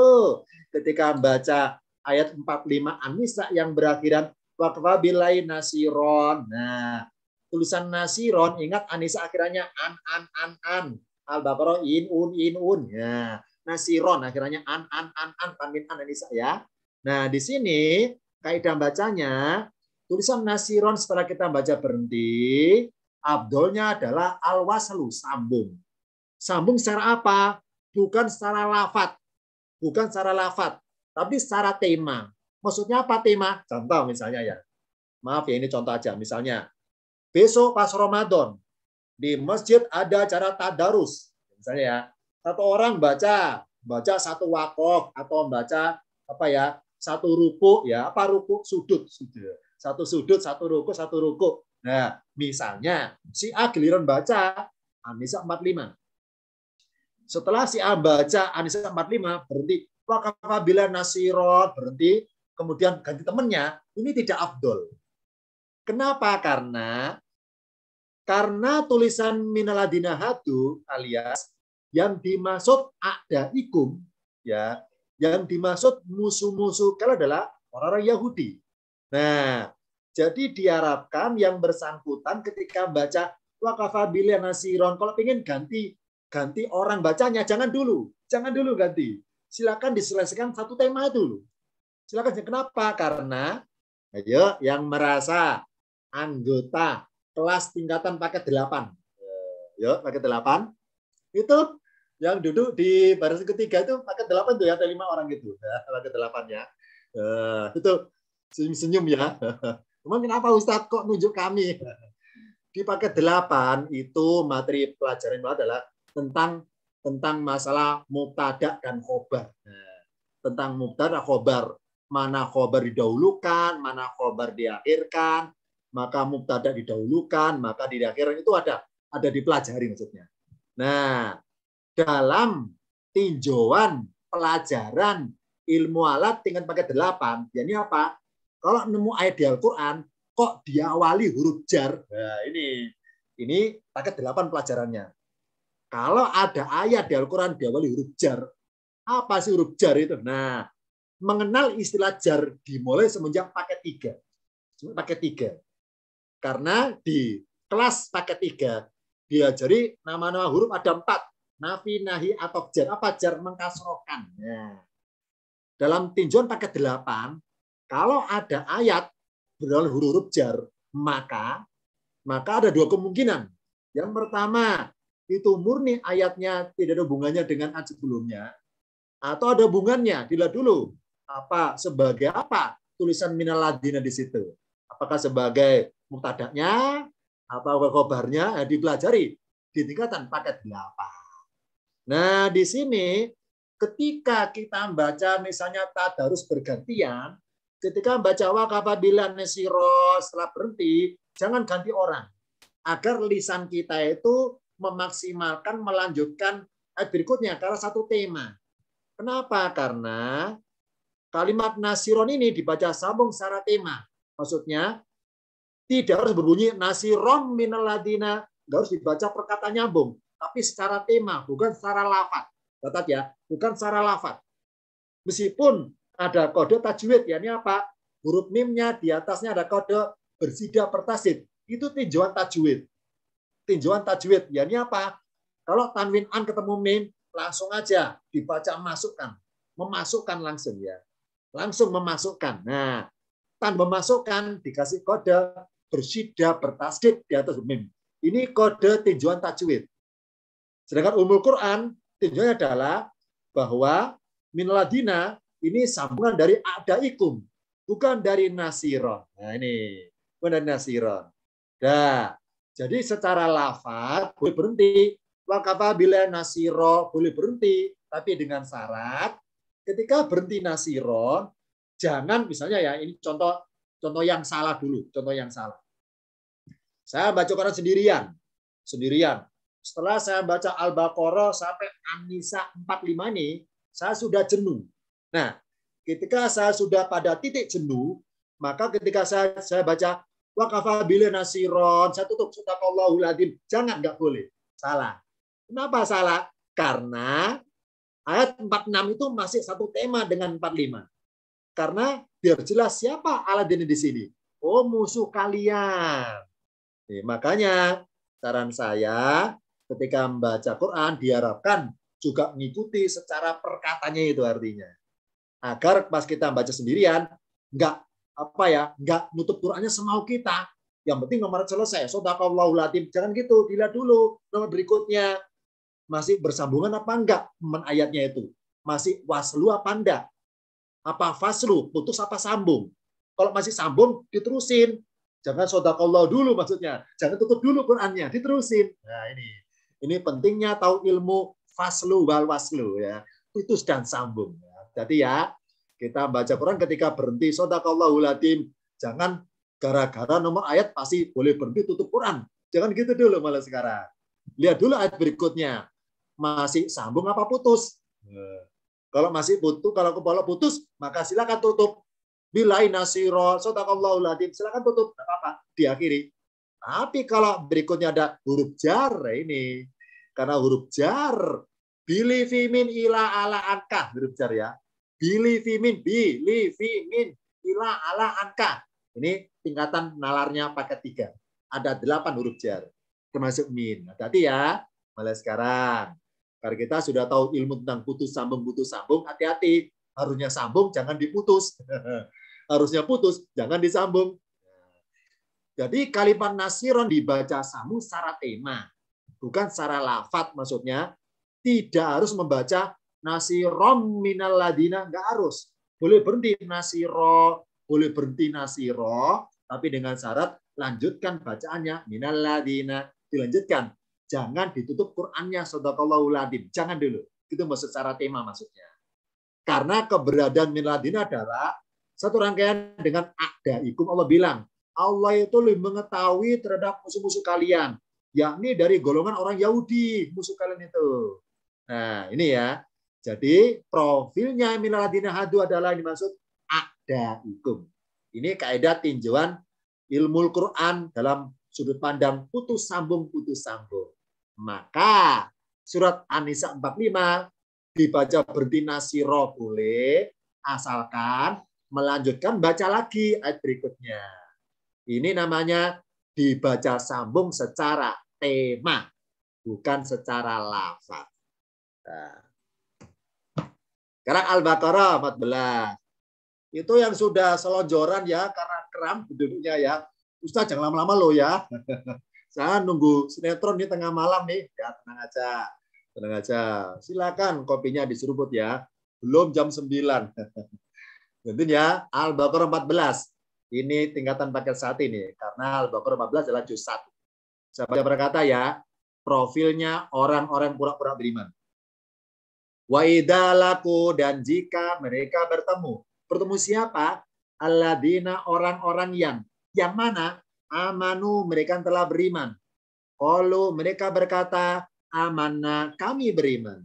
ketika membaca ayat 45 Anisa yang berakhiran wakwabilai nasiron. Nah, tulisan nasiron ingat Anisa akhirnya an an an an. Al-Baqarah in un in un. Ya. Nasiron akhirnya an an an an tanwin an Anisa ya. Nah, di sini kaidah bacanya tulisan nasiron setelah kita baca berhenti Abdolnya adalah al-waslu, sambung. Sambung secara apa? Bukan secara lafat. Bukan secara lafat, tapi secara tema. Maksudnya apa tema? Contoh misalnya ya. Maaf ya, ini contoh aja. Misalnya, besok pas Ramadan, di masjid ada acara tadarus. Misalnya ya, satu orang baca, baca satu wakof, atau baca apa ya, satu ruku ya, apa ruku? Sudut, sudut. Satu sudut, satu ruku, satu ruku. Nah, misalnya si A giliran baca Anisa 45. Setelah si A baca Anisa 45 berhenti. Apabila nasirot berhenti. Kemudian ganti temennya. Ini tidak afdol. Kenapa? Karena karena tulisan minaladina hadu alias yang dimaksud ada ikum ya yang dimaksud musuh-musuh kalau adalah orang-orang Yahudi. Nah, jadi diharapkan yang bersangkutan ketika baca wakafabilia nasiron, kalau ingin ganti ganti orang bacanya, jangan dulu, jangan dulu ganti. Silakan diselesaikan satu tema dulu. Silakan kenapa? Karena ayo yang merasa anggota kelas tingkatan paket 8. yo paket 8. Itu yang duduk di baris ketiga itu paket 8 itu ya, ada 5 orang gitu. Ya, paket 8 ya. Uh, itu senyum-senyum ya. Cuman kenapa Ustadz kok nunjuk kami? Di paket 8 itu materi pelajaran itu adalah tentang tentang masalah mubtada dan khobar. Nah, tentang mubtada khobar, mana khobar didahulukan, mana khobar diakhirkan, maka mubtada didahulukan, maka diakhirkan itu ada ada dipelajari maksudnya. Nah, dalam tinjauan pelajaran ilmu alat dengan paket 8, ya ini apa? Kalau nemu ayat di Al-Quran, kok diawali huruf jar? Nah, ini ini paket delapan pelajarannya. Kalau ada ayat di Al-Quran diawali huruf jar, apa sih huruf jar itu? Nah, mengenal istilah jar dimulai semenjak paket 3. Paket tiga, Karena di kelas paket 3 diajari nama-nama huruf ada empat, Nafi, nahi, atau jar. Apa jar? Mengkasrokan. Nah, dalam tinjauan paket delapan kalau ada ayat berawal huruf jar, maka maka ada dua kemungkinan. Yang pertama, itu murni ayatnya tidak ada hubungannya dengan ayat sebelumnya atau ada hubungannya dilihat dulu apa sebagai apa tulisan minaladina di situ apakah sebagai muktadaknya apa khobarnya Ya, dipelajari di tingkatan paket berapa? nah di sini ketika kita membaca misalnya harus bergantian ketika baca wakafabila nesiro setelah berhenti, jangan ganti orang. Agar lisan kita itu memaksimalkan, melanjutkan ayat eh, berikutnya karena satu tema. Kenapa? Karena kalimat nasiron ini dibaca sambung secara tema. Maksudnya, tidak harus berbunyi nasiron minaladina. Nggak harus dibaca perkata nyambung. Tapi secara tema, bukan secara lafat. Catat ya, bukan secara lafat. Meskipun ada kode tajwid, ya ini apa? Huruf mimnya di atasnya ada kode bersida pertasid. Itu tinjauan tajwid. Tinjauan tajwid, ya ini apa? Kalau tanwin an ketemu mim, langsung aja dibaca masukkan. Memasukkan langsung ya. Langsung memasukkan. Nah, tan memasukkan dikasih kode bersida bertasdid di atas mim. Ini kode tinjauan tajwid. Sedangkan umul Quran tinjauannya adalah bahwa min ladina ini sambungan dari adaikum, bukan dari nasiron. Nah ini, bukan nasiron. Nah, jadi secara lafad boleh berhenti. bila nasiro boleh berhenti. Tapi dengan syarat, ketika berhenti nasiron, jangan misalnya ya, ini contoh contoh yang salah dulu. Contoh yang salah. Saya baca Quran sendirian. Sendirian. Setelah saya baca Al-Baqarah sampai An-Nisa 45 ini, saya sudah jenuh. Nah, ketika saya sudah pada titik jenuh, maka ketika saya saya baca bila nasiron, saya tutup sutakallahu ladim. Jangan, nggak boleh. Salah. Kenapa salah? Karena ayat 46 itu masih satu tema dengan 45. Karena biar jelas siapa Aladin di sini. Oh, musuh kalian. Eh, makanya saran saya ketika membaca Quran diharapkan juga mengikuti secara perkatanya itu artinya agar pas kita baca sendirian nggak apa ya nggak nutup Qurannya semau kita yang penting nomor selesai Sodakallahu latim jangan gitu dilihat dulu nomor berikutnya masih bersambungan apa enggak men ayatnya itu masih waslu apa enggak apa faslu putus apa sambung kalau masih sambung diterusin jangan sodakallahu dulu maksudnya jangan tutup dulu Qurannya diterusin nah ini ini pentingnya tahu ilmu faslu wal waslu ya putus dan sambung jadi ya. Kita baca Quran ketika berhenti. Sodakallahu Jangan gara-gara nomor ayat pasti boleh berhenti tutup Quran. Jangan gitu dulu malah sekarang. Lihat dulu ayat berikutnya. Masih sambung apa putus? Kalau masih putus, kalau kepala putus, maka silakan tutup. Bilai nasiro, sotakallahu Silakan tutup. Tidak apa-apa. Diakhiri. Tapi kalau berikutnya ada huruf jar ini. Karena huruf jar bilifimin ila ala angka huruf jar ya bilifimin bilifimin ila ala angka ini tingkatan nalarnya paket tiga ada delapan huruf jar termasuk min hati-hati ya mulai sekarang karena kita sudah tahu ilmu tentang putus sambung putus sambung hati-hati harusnya sambung jangan diputus harusnya putus jangan disambung jadi kalimat nasiron dibaca sambung secara tema bukan secara lafat maksudnya tidak harus membaca nasi rom minal ladina, nggak harus. Boleh berhenti nasi ro boleh berhenti nasi ro tapi dengan syarat lanjutkan bacaannya minal ladina, dilanjutkan. Jangan ditutup Qur'annya, sodakallahu ladin Jangan dulu. Itu maksud secara tema maksudnya. Karena keberadaan minal ladina adalah satu rangkaian dengan ada ikum Allah bilang, Allah itu lebih mengetahui terhadap musuh-musuh kalian, yakni dari golongan orang Yahudi, musuh kalian itu. Nah, ini ya. Jadi profilnya minaladina hadu adalah dimaksud ada hukum. Ini kaidah tinjauan ilmu al Quran dalam sudut pandang putus sambung putus sambung. Maka surat An-Nisa 45 dibaca berhenti nasiro boleh asalkan melanjutkan baca lagi ayat berikutnya. Ini namanya dibaca sambung secara tema, bukan secara lafaz. Nah. Sekarang Al-Baqarah 14. Itu yang sudah selonjoran ya karena kram duduknya ya. Ustaz jangan lama-lama lo ya. Saya nunggu sinetron di tengah malam nih. Ya tenang aja. Tenang aja. Silakan kopinya diseruput ya. Belum jam 9. Jadi ya Al-Baqarah 14. Ini tingkatan paket saat ini karena Al-Baqarah 14 adalah juz 1. Saya berkata ya, profilnya orang-orang pura-pura beriman. Waidalaku laku dan jika mereka bertemu. Bertemu siapa? Aladina orang-orang yang yang mana amanu mereka telah beriman. Kalau mereka berkata amanah kami beriman.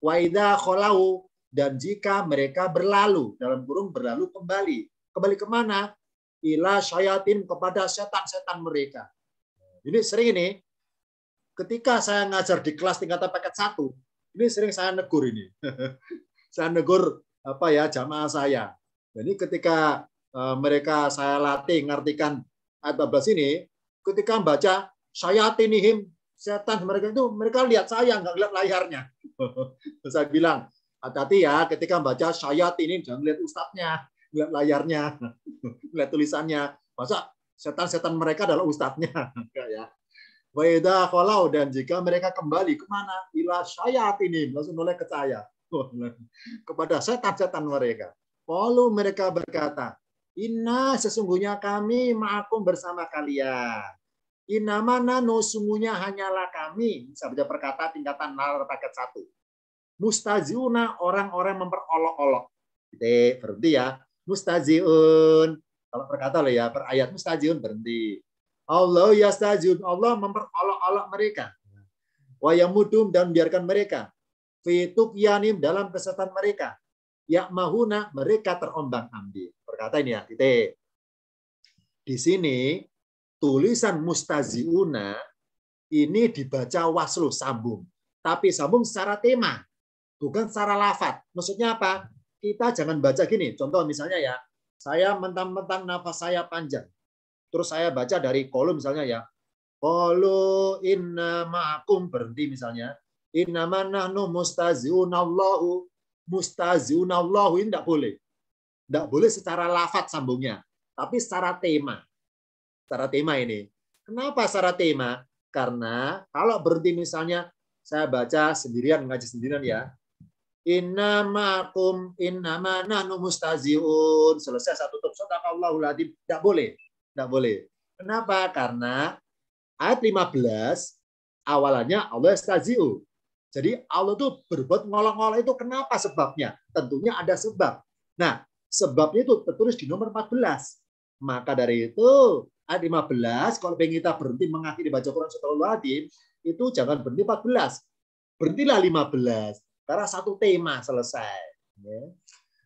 Waidah kholau dan jika mereka berlalu dalam kurung berlalu kembali. Kembali kemana? Ila syayatin kepada setan-setan mereka. Ini sering ini ketika saya ngajar di kelas tingkatan paket satu ini sering saya negur ini. saya negur apa ya jamaah saya. Jadi ketika eh, mereka saya latih ngartikan ayat 12 ini, ketika membaca saya tinihim setan mereka itu mereka lihat saya nggak lihat layarnya. saya bilang hati-hati ya ketika membaca saya ini jangan lihat ustadznya, lihat layarnya, lihat tulisannya. Masa setan-setan mereka adalah ustadznya, ya. Waida kolau dan jika mereka kembali kemana? Ila saya ini langsung mulai ke saya oh, kepada setan-setan mereka. Lalu mereka berkata, Inna sesungguhnya kami ma'akum bersama kalian. Inna mana no sungguhnya hanyalah kami. Saja berkata tingkatan nalar paket satu. Mustaziuna orang-orang memperolok-olok. Gitu, berhenti ya. Mustaziun. Kalau berkata loh ya, per ayat mustaziun berhenti Allah yastajib. Allah memperolok-olok mereka. Wayamudum dan biarkan mereka. fituk yanim dalam kesesatan mereka. yakmahuna mereka terombang ambing. ini ya, titik. Di sini tulisan mustaziuna ini dibaca waslu sambung. Tapi sambung secara tema, bukan secara lafat. Maksudnya apa? Kita jangan baca gini. Contoh misalnya ya, saya mentang-mentang nafas saya panjang terus saya baca dari kolom misalnya ya kalau inna ma'akum berhenti misalnya. Inna mana nahnu mustaziunallahu. Mustaziunallahu ini tidak boleh. Tidak boleh secara lafat sambungnya. Tapi secara tema. Secara tema ini. Kenapa secara tema? Karena kalau berhenti misalnya saya baca sendirian, ngaji sendirian ya. Inna ma'akum, inna nu mustaziun. Selesai satu tutup. Sadaqallahul adim. Tidak boleh. Tidak boleh. Kenapa? Karena ayat 15 awalannya Allah staziu. Jadi Allah tuh berbuat ngolong-ngolong itu kenapa sebabnya? Tentunya ada sebab. Nah, sebabnya itu tertulis di nomor 14. Maka dari itu, ayat 15, kalau pengen kita berhenti mengakhiri baca Quran setelah Adim itu jangan berhenti 14. Berhentilah 15. Karena satu tema selesai. Ya.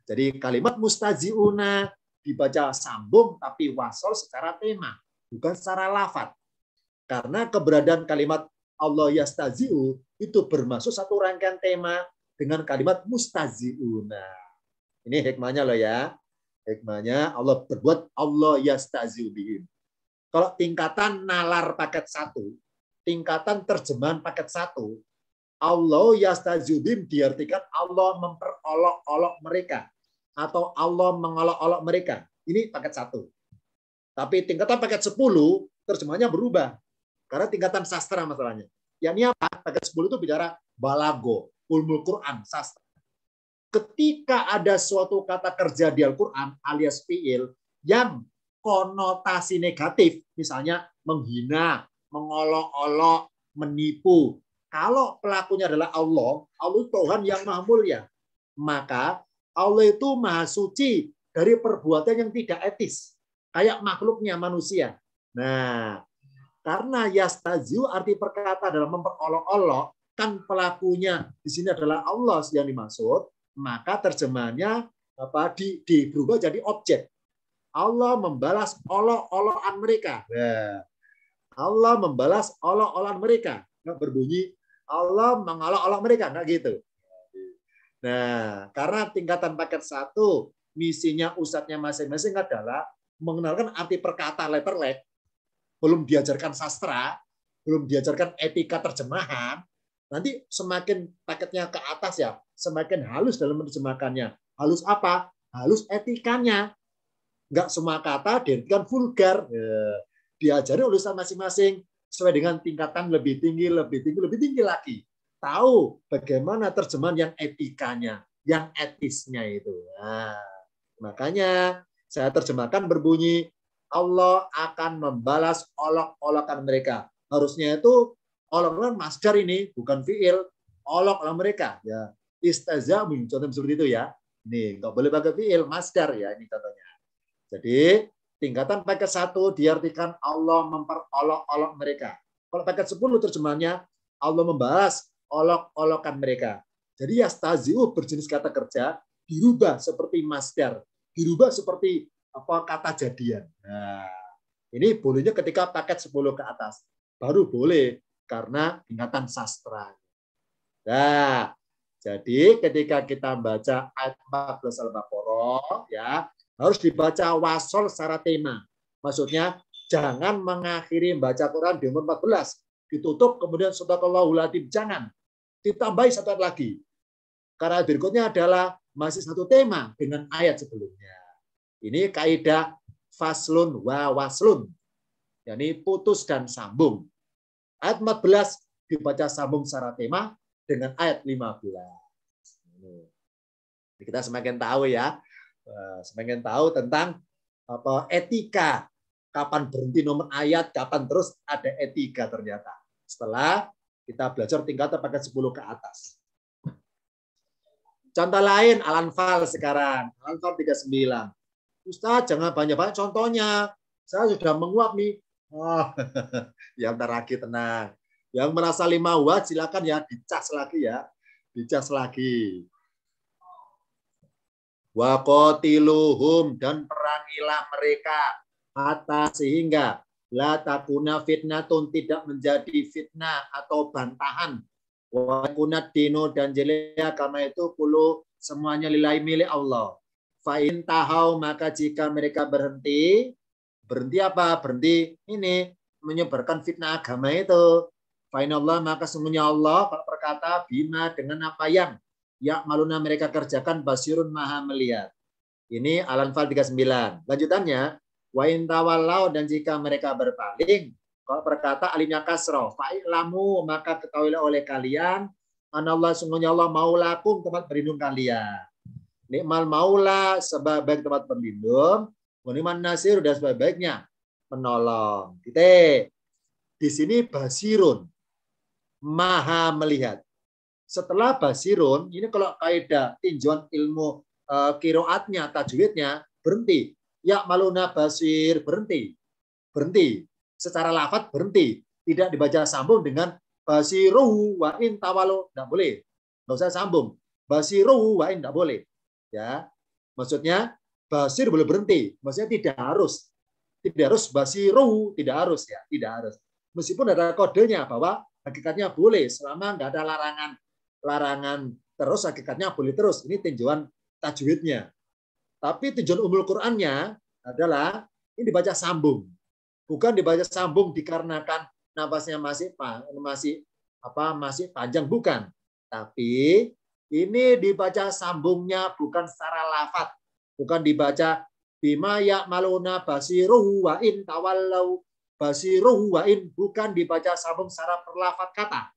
Jadi kalimat mustaziuna dibaca sambung tapi wasol secara tema, bukan secara lafat. Karena keberadaan kalimat Allah yastazi'u itu bermaksud satu rangkaian tema dengan kalimat mustazi'una. Ini hikmahnya loh ya. Hikmahnya Allah berbuat Allah yastazi'u bihim. Kalau tingkatan nalar paket satu, tingkatan terjemahan paket satu, Allah yastazi'u bihim diartikan Allah memperolok-olok mereka atau Allah mengolok-olok mereka. Ini paket satu. Tapi tingkatan paket 10 terjemahnya berubah. Karena tingkatan sastra masalahnya. Yang ini apa? Paket 10 itu bicara balago, ulmul Quran, sastra. Ketika ada suatu kata kerja di Al-Quran alias fi'il yang konotasi negatif, misalnya menghina, mengolok-olok, menipu. Kalau pelakunya adalah Allah, Allah Tuhan yang maha mulia, maka Allah itu maha suci dari perbuatan yang tidak etis. Kayak makhluknya manusia. Nah, karena yastaziu arti perkata dalam memperolok-olok, kan pelakunya di sini adalah Allah yang dimaksud, maka terjemahannya apa di, di berubah jadi objek. Allah membalas olok-olokan mereka. Nah, Allah membalas olok-olokan mereka. Nah, berbunyi Allah mengolok-olok mereka, nah gitu. Nah, karena tingkatan paket satu misinya usatnya masing-masing adalah mengenalkan arti perkata leg, belum diajarkan sastra, belum diajarkan etika terjemahan, nanti semakin paketnya ke atas ya, semakin halus dalam menerjemahkannya. Halus apa? Halus etikanya. Nggak semua kata diartikan vulgar. Ya, diajari oleh masing-masing sesuai dengan tingkatan lebih tinggi, lebih tinggi, lebih tinggi lagi tahu bagaimana terjemahan yang etikanya, yang etisnya itu. Nah, makanya saya terjemahkan berbunyi Allah akan membalas olok-olokan mereka. Harusnya itu olok-olokan masker ini bukan fiil, olok-olok mereka ya. Istazamu contoh seperti itu ya. nih nggak boleh pakai fiil masker ya ini contohnya. Jadi tingkatan paket satu diartikan Allah memperolok-olok mereka. Kalau paket sepuluh terjemahannya Allah membalas olok-olokan mereka. Jadi yastazi'u berjenis kata kerja dirubah seperti master, dirubah seperti apa kata jadian. Nah, ini bolehnya ketika paket 10 ke atas. Baru boleh karena ingatan sastra. Nah, jadi ketika kita baca ayat 14 Al-Baqarah ya, harus dibaca wasol secara tema. Maksudnya jangan mengakhiri baca Quran di umur 14 ditutup, kemudian sadakallahu latim, jangan. Ditambahi satu ayat lagi. Karena berikutnya adalah masih satu tema dengan ayat sebelumnya. Ini kaidah faslun wa waslun. yakni putus dan sambung. Ayat 14 dibaca sambung secara tema dengan ayat 15. Ini kita semakin tahu ya, eh, semakin tahu tentang apa etika kapan berhenti nomor ayat, kapan terus ada etika ternyata. Setelah kita belajar tingkatan pakai 10 ke atas. Contoh lain, Al-Anfal sekarang. Al-Anfal 39. Ustaz, jangan banyak-banyak contohnya. Saya sudah menguap nih. Oh, yang terakhir tenang. Yang merasa lima watt silakan ya dicas lagi ya. Dicas lagi. Wakotiluhum dan perangilah mereka atas sehingga la takuna fitnatun tidak menjadi fitnah atau bantahan wa kunat dino dan jelia karena itu pulu semuanya lilai milik Allah fa intahau maka jika mereka berhenti berhenti apa berhenti ini menyebarkan fitnah agama itu fa Allah maka semuanya Allah kalau berkata bima dengan apa yang ya maluna mereka kerjakan basirun maha melihat ini Al-Anfal 39 lanjutannya Wa tawallau dan jika mereka berpaling, kalau berkata alimnya kasro, fa'ilamu maka ketahuilah oleh kalian, Allah sungguhnya Allah maulakum tempat berlindung kalian. Nikmal maula sebaik tempat berlindung, Waniman nasir dan sebaik-baiknya menolong. Kita Di sini basirun maha melihat. Setelah basirun, ini kalau kaidah tinjauan ilmu eh, kiroatnya, tajwidnya berhenti. Ya maluna basir berhenti. Berhenti. Secara lafat berhenti. Tidak dibaca sambung dengan basiruhu wa in tawalu. Tidak boleh. Nggak usah sambung. Basiruhu wa in tidak boleh. Ya, Maksudnya basir boleh berhenti. Maksudnya tidak harus. Tidak harus basiruhu. Tidak harus ya. Tidak harus. Meskipun ada kodenya bahwa hakikatnya boleh selama nggak ada larangan larangan terus hakikatnya boleh terus. Ini tinjauan tajwidnya. Tapi tujuan umul Qur'annya adalah ini dibaca sambung. Bukan dibaca sambung dikarenakan nafasnya masih masih apa masih panjang bukan. Tapi ini dibaca sambungnya bukan secara lafat, bukan dibaca bima ya maluna basiruhu wa in tawallau basiruhu wa in bukan dibaca sambung secara perlafat kata,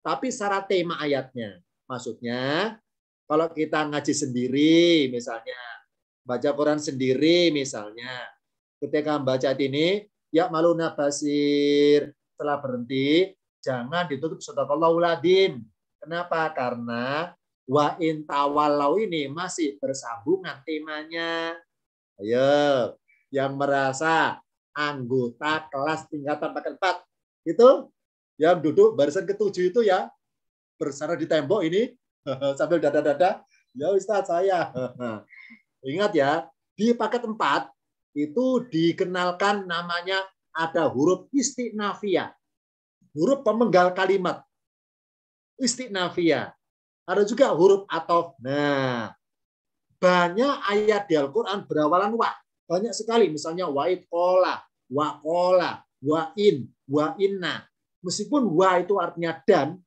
tapi secara tema ayatnya. Maksudnya kalau kita ngaji sendiri misalnya baca Quran sendiri misalnya. Ketika membaca ini, ya maluna basir. telah berhenti, jangan ditutup sadaqallahu ladim. Kenapa? Karena wa intawalau ini masih bersambungan temanya. Ayo, yang merasa anggota kelas tingkatan paket empat itu yang duduk barisan ketujuh itu ya bersara di tembok ini sambil dada-dada ya Ustadz saya Ingat ya, di paket 4 itu dikenalkan namanya ada huruf istinafia. Huruf pemenggal kalimat. Istinafia. Ada juga huruf atau. Nah, banyak ayat di Al-Quran berawalan wa. Banyak sekali. Misalnya wa'id kola, wa'ola, wa'in, wa'inna. Meskipun wa itu artinya dan,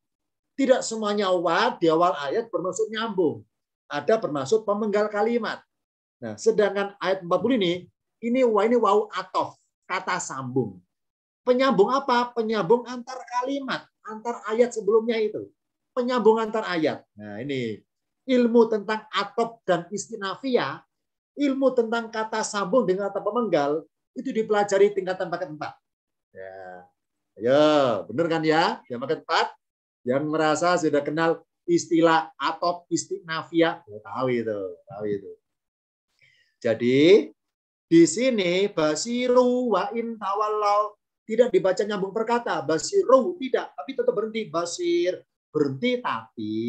tidak semuanya wa di awal ayat bermaksud nyambung. Ada bermaksud pemenggal kalimat. Nah, sedangkan ayat 40 ini ini wah ini wau atof, kata sambung. Penyambung apa? Penyambung antar kalimat, antar ayat sebelumnya itu. Penyambung antar ayat. Nah, ini ilmu tentang atof dan istinafia, ilmu tentang kata sambung dengan kata pemenggal itu dipelajari tingkatan paket 4. Ya. Kan ya. Ya, benar kan ya? Yang paket 4 yang merasa sudah kenal istilah atop istinafia, ya, tahu itu, tahu itu. Jadi di sini basiru wa in tawallau tidak dibaca nyambung perkata basiru tidak tapi tetap berhenti basir berhenti tapi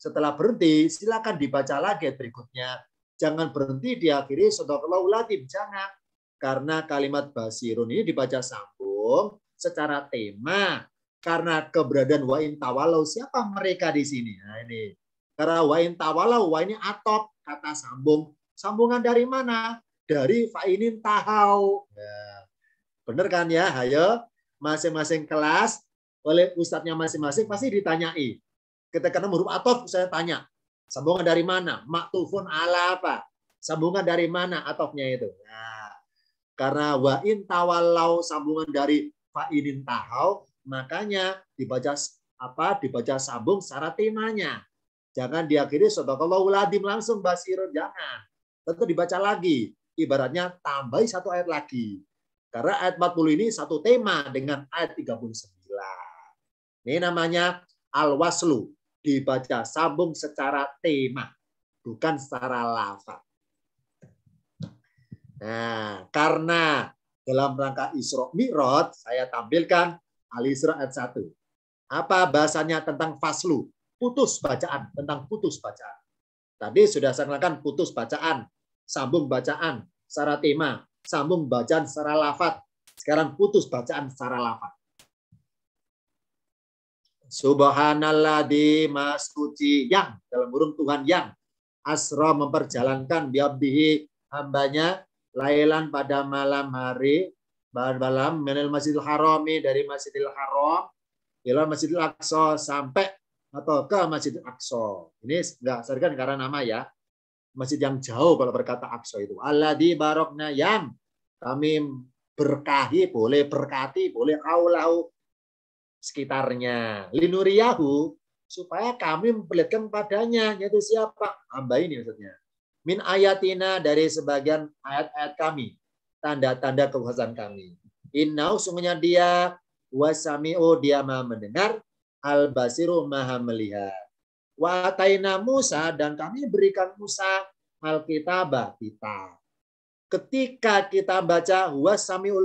setelah berhenti silakan dibaca lagi berikutnya jangan berhenti diakhiri sodakallahu latim jangan karena kalimat basirun ini dibaca sambung secara tema karena keberadaan wa in tawalau siapa mereka di sini nah ini karena wa in tawalau wa ini atop kata sambung Sambungan dari mana? Dari fa'inin tahau. Ya. Bener kan ya? Ayo, masing-masing kelas oleh ustadznya masing-masing pasti ditanyai. Kita kena huruf atof, saya tanya. Sambungan dari mana? Maktufun ala apa? Sambungan dari mana atofnya itu? Ya. karena wa'in tawalau sambungan dari fa'inin tahau, makanya dibaca apa dibaca sambung secara temanya. Jangan diakhiri sodakallahu ladim langsung basirun jangan tentu dibaca lagi. Ibaratnya tambah satu ayat lagi. Karena ayat 40 ini satu tema dengan ayat 39. Ini namanya al-waslu. Dibaca sambung secara tema. Bukan secara lava. Nah, karena dalam rangka Isra Mi'raj saya tampilkan Al-Isra ayat 1. Apa bahasanya tentang faslu? Putus bacaan, tentang putus bacaan. Tadi sudah saya katakan putus bacaan, sambung bacaan secara tema, sambung bacaan secara lafat. Sekarang putus bacaan secara lafat. Subhanallah di masuci yang dalam burung Tuhan yang asra memperjalankan biabdihi hambanya lailan pada malam hari malam menel masjidil harami dari masjidil haram ilal masjidil aqsa sampai atau ke Masjid Aqsa. Ini enggak sarikan karena nama ya. Masjid yang jauh kalau berkata Aqsa itu. Allah di barokna yang kami berkahi, boleh berkati, boleh aulau sekitarnya. Linuriyahu supaya kami memperlihatkan padanya yaitu siapa hamba ini maksudnya min ayatina dari sebagian ayat-ayat kami tanda-tanda kekuasaan kami innau sungguhnya dia wasami'u dia mendengar al basiru maha melihat. Wa Musa dan kami berikan Musa alkitabah kita. Ketika kita baca huwa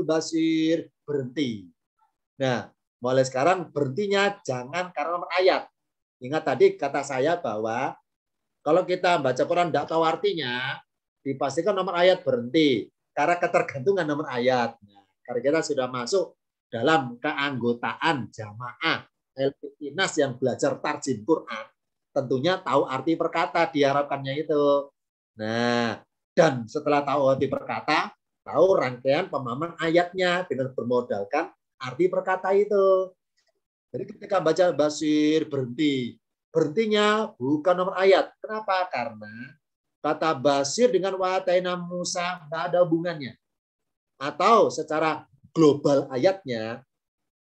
basir berhenti. Nah, mulai sekarang berhentinya jangan karena nomor ayat. Ingat tadi kata saya bahwa kalau kita baca Quran tidak tahu artinya, dipastikan nomor ayat berhenti karena ketergantungan nomor ayat. Nah, karena kita sudah masuk dalam keanggotaan jamaah Inas yang belajar tarjim Quran tentunya tahu arti perkata diharapkannya itu. Nah, dan setelah tahu arti perkata, tahu rangkaian pemahaman ayatnya dengan bermodalkan arti perkata itu. Jadi ketika baca basir berhenti, berhentinya bukan nomor ayat. Kenapa? Karena kata basir dengan wataina Musa tidak ada hubungannya. Atau secara global ayatnya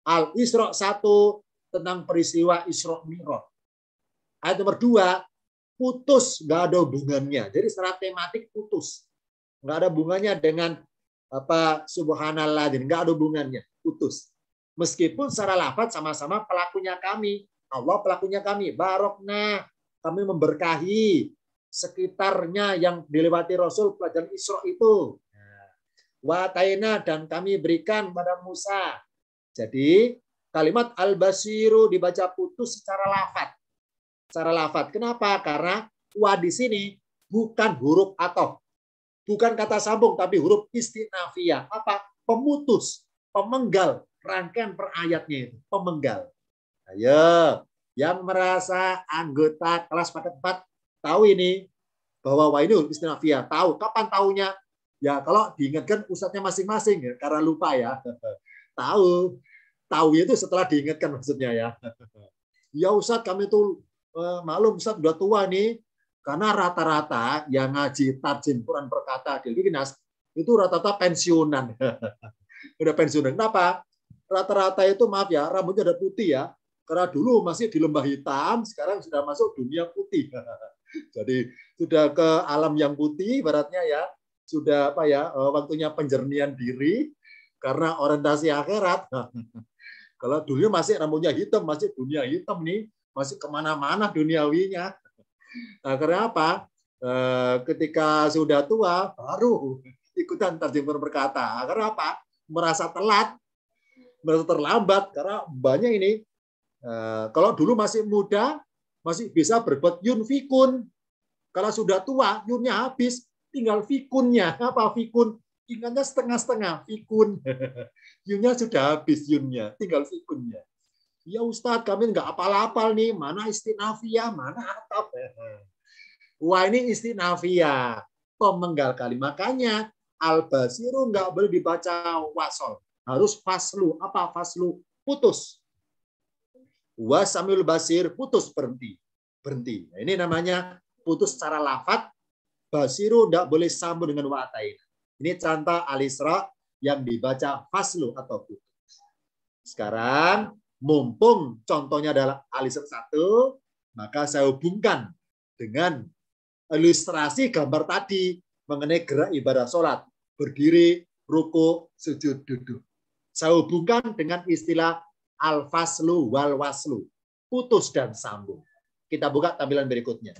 Al Isra 1 tentang peristiwa Isra Mi'raj. Ayat nomor dua, putus, nggak ada hubungannya. Jadi secara tematik putus. Nggak ada hubungannya dengan apa subhanallah, dan nggak ada hubungannya, putus. Meskipun secara lafat sama-sama pelakunya kami. Allah pelakunya kami. Barokna, kami memberkahi sekitarnya yang dilewati Rasul pelajaran Isra itu. Wataina dan kami berikan pada Musa. Jadi Kalimat al-basiru dibaca putus secara lafat. Secara lafat. Kenapa? Karena wa di sini bukan huruf atau. Bukan kata sambung, tapi huruf istinafiyah. Apa? Pemutus, pemenggal. Rangkaian per ayatnya itu. Pemenggal. Ayo. Yang merasa anggota kelas paket 4 tahu ini bahwa wa ini huruf istinafiyah. Tahu. Kapan tahunya? Ya kalau diingatkan pusatnya masing-masing ya, karena lupa ya. Tahu tahu itu setelah diingatkan maksudnya ya. Ya Ustadz kami tuh eh, maklum Ustadz sudah tua nih, karena rata-rata yang ngaji tarjim Quran perkata di Kinas itu rata-rata pensiunan. udah pensiunan. Kenapa? Rata-rata itu maaf ya, rambutnya udah putih ya. Karena dulu masih di lembah hitam, sekarang sudah masuk dunia putih. Jadi sudah ke alam yang putih, baratnya ya sudah apa ya eh, waktunya penjernihan diri karena orientasi akhirat kalau dulu masih rambutnya hitam, masih dunia hitam nih, masih kemana-mana duniawinya. Nah, karena apa? Eh, ketika sudah tua, baru ikutan terjemur berkata. Nah, karena apa? Merasa telat, merasa terlambat. Karena banyak ini, eh, kalau dulu masih muda, masih bisa berbuat yun fikun. Kalau sudah tua, yunnya habis, tinggal fikunnya. Apa fikun? Ingatnya setengah-setengah, fikun. Yunnya sudah habis Yunnya, tinggal sikunnya. Ya Ustadz, kami nggak apal-apal nih, mana istinafiyah, mana atap. Wah ini istinafiyah, pemenggal kali. Makanya al-basiru nggak boleh dibaca wasol. Harus faslu. Apa faslu? Putus. Wasamil basir, putus, berhenti. Berhenti. Nah, ini namanya putus secara lafat. Basiru nggak boleh sambung dengan wa'atain. Ini contoh alisra yang dibaca faslu atau putus. Sekarang mumpung contohnya adalah alisan satu, maka saya hubungkan dengan ilustrasi gambar tadi mengenai gerak ibadah sholat. Berdiri, ruku, sujud, duduk. Saya hubungkan dengan istilah al-faslu wal-waslu. Putus dan sambung. Kita buka tampilan berikutnya.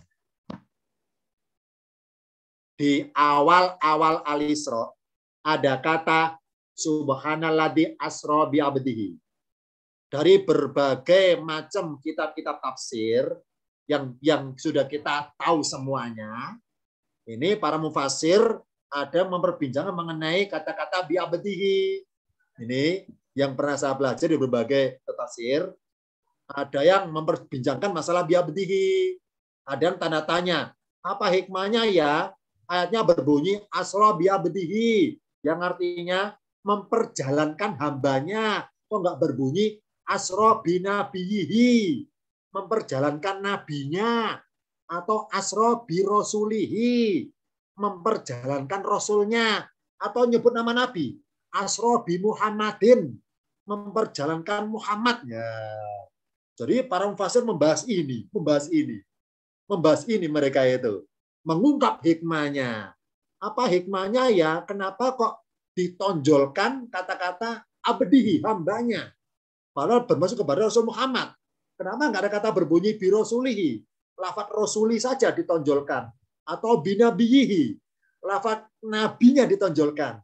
Di awal-awal al ada kata subhanallah di asro bi abdihi. Dari berbagai macam kitab-kitab tafsir yang yang sudah kita tahu semuanya, ini para mufasir ada memperbincangkan mengenai kata-kata bi abdihi. Ini yang pernah saya belajar di berbagai tafsir, ada yang memperbincangkan masalah bi abdihi. Ada yang tanda tanya, apa hikmahnya ya ayatnya berbunyi asro Abdihi yang artinya memperjalankan hambanya. Kok nggak berbunyi asro binabiyihi, memperjalankan nabinya, atau asro birosulihi. memperjalankan rasulnya, atau nyebut nama nabi, asro Muhammadin, memperjalankan muhammadnya Jadi para mufasir membahas ini, membahas ini, membahas ini mereka itu, mengungkap hikmahnya, apa hikmahnya ya kenapa kok ditonjolkan kata-kata abdihi hambanya padahal bermaksud kepada Rasul Muhammad kenapa nggak ada kata berbunyi birosulihi lafat rasuli saja ditonjolkan atau binabiyihi lafat nabinya ditonjolkan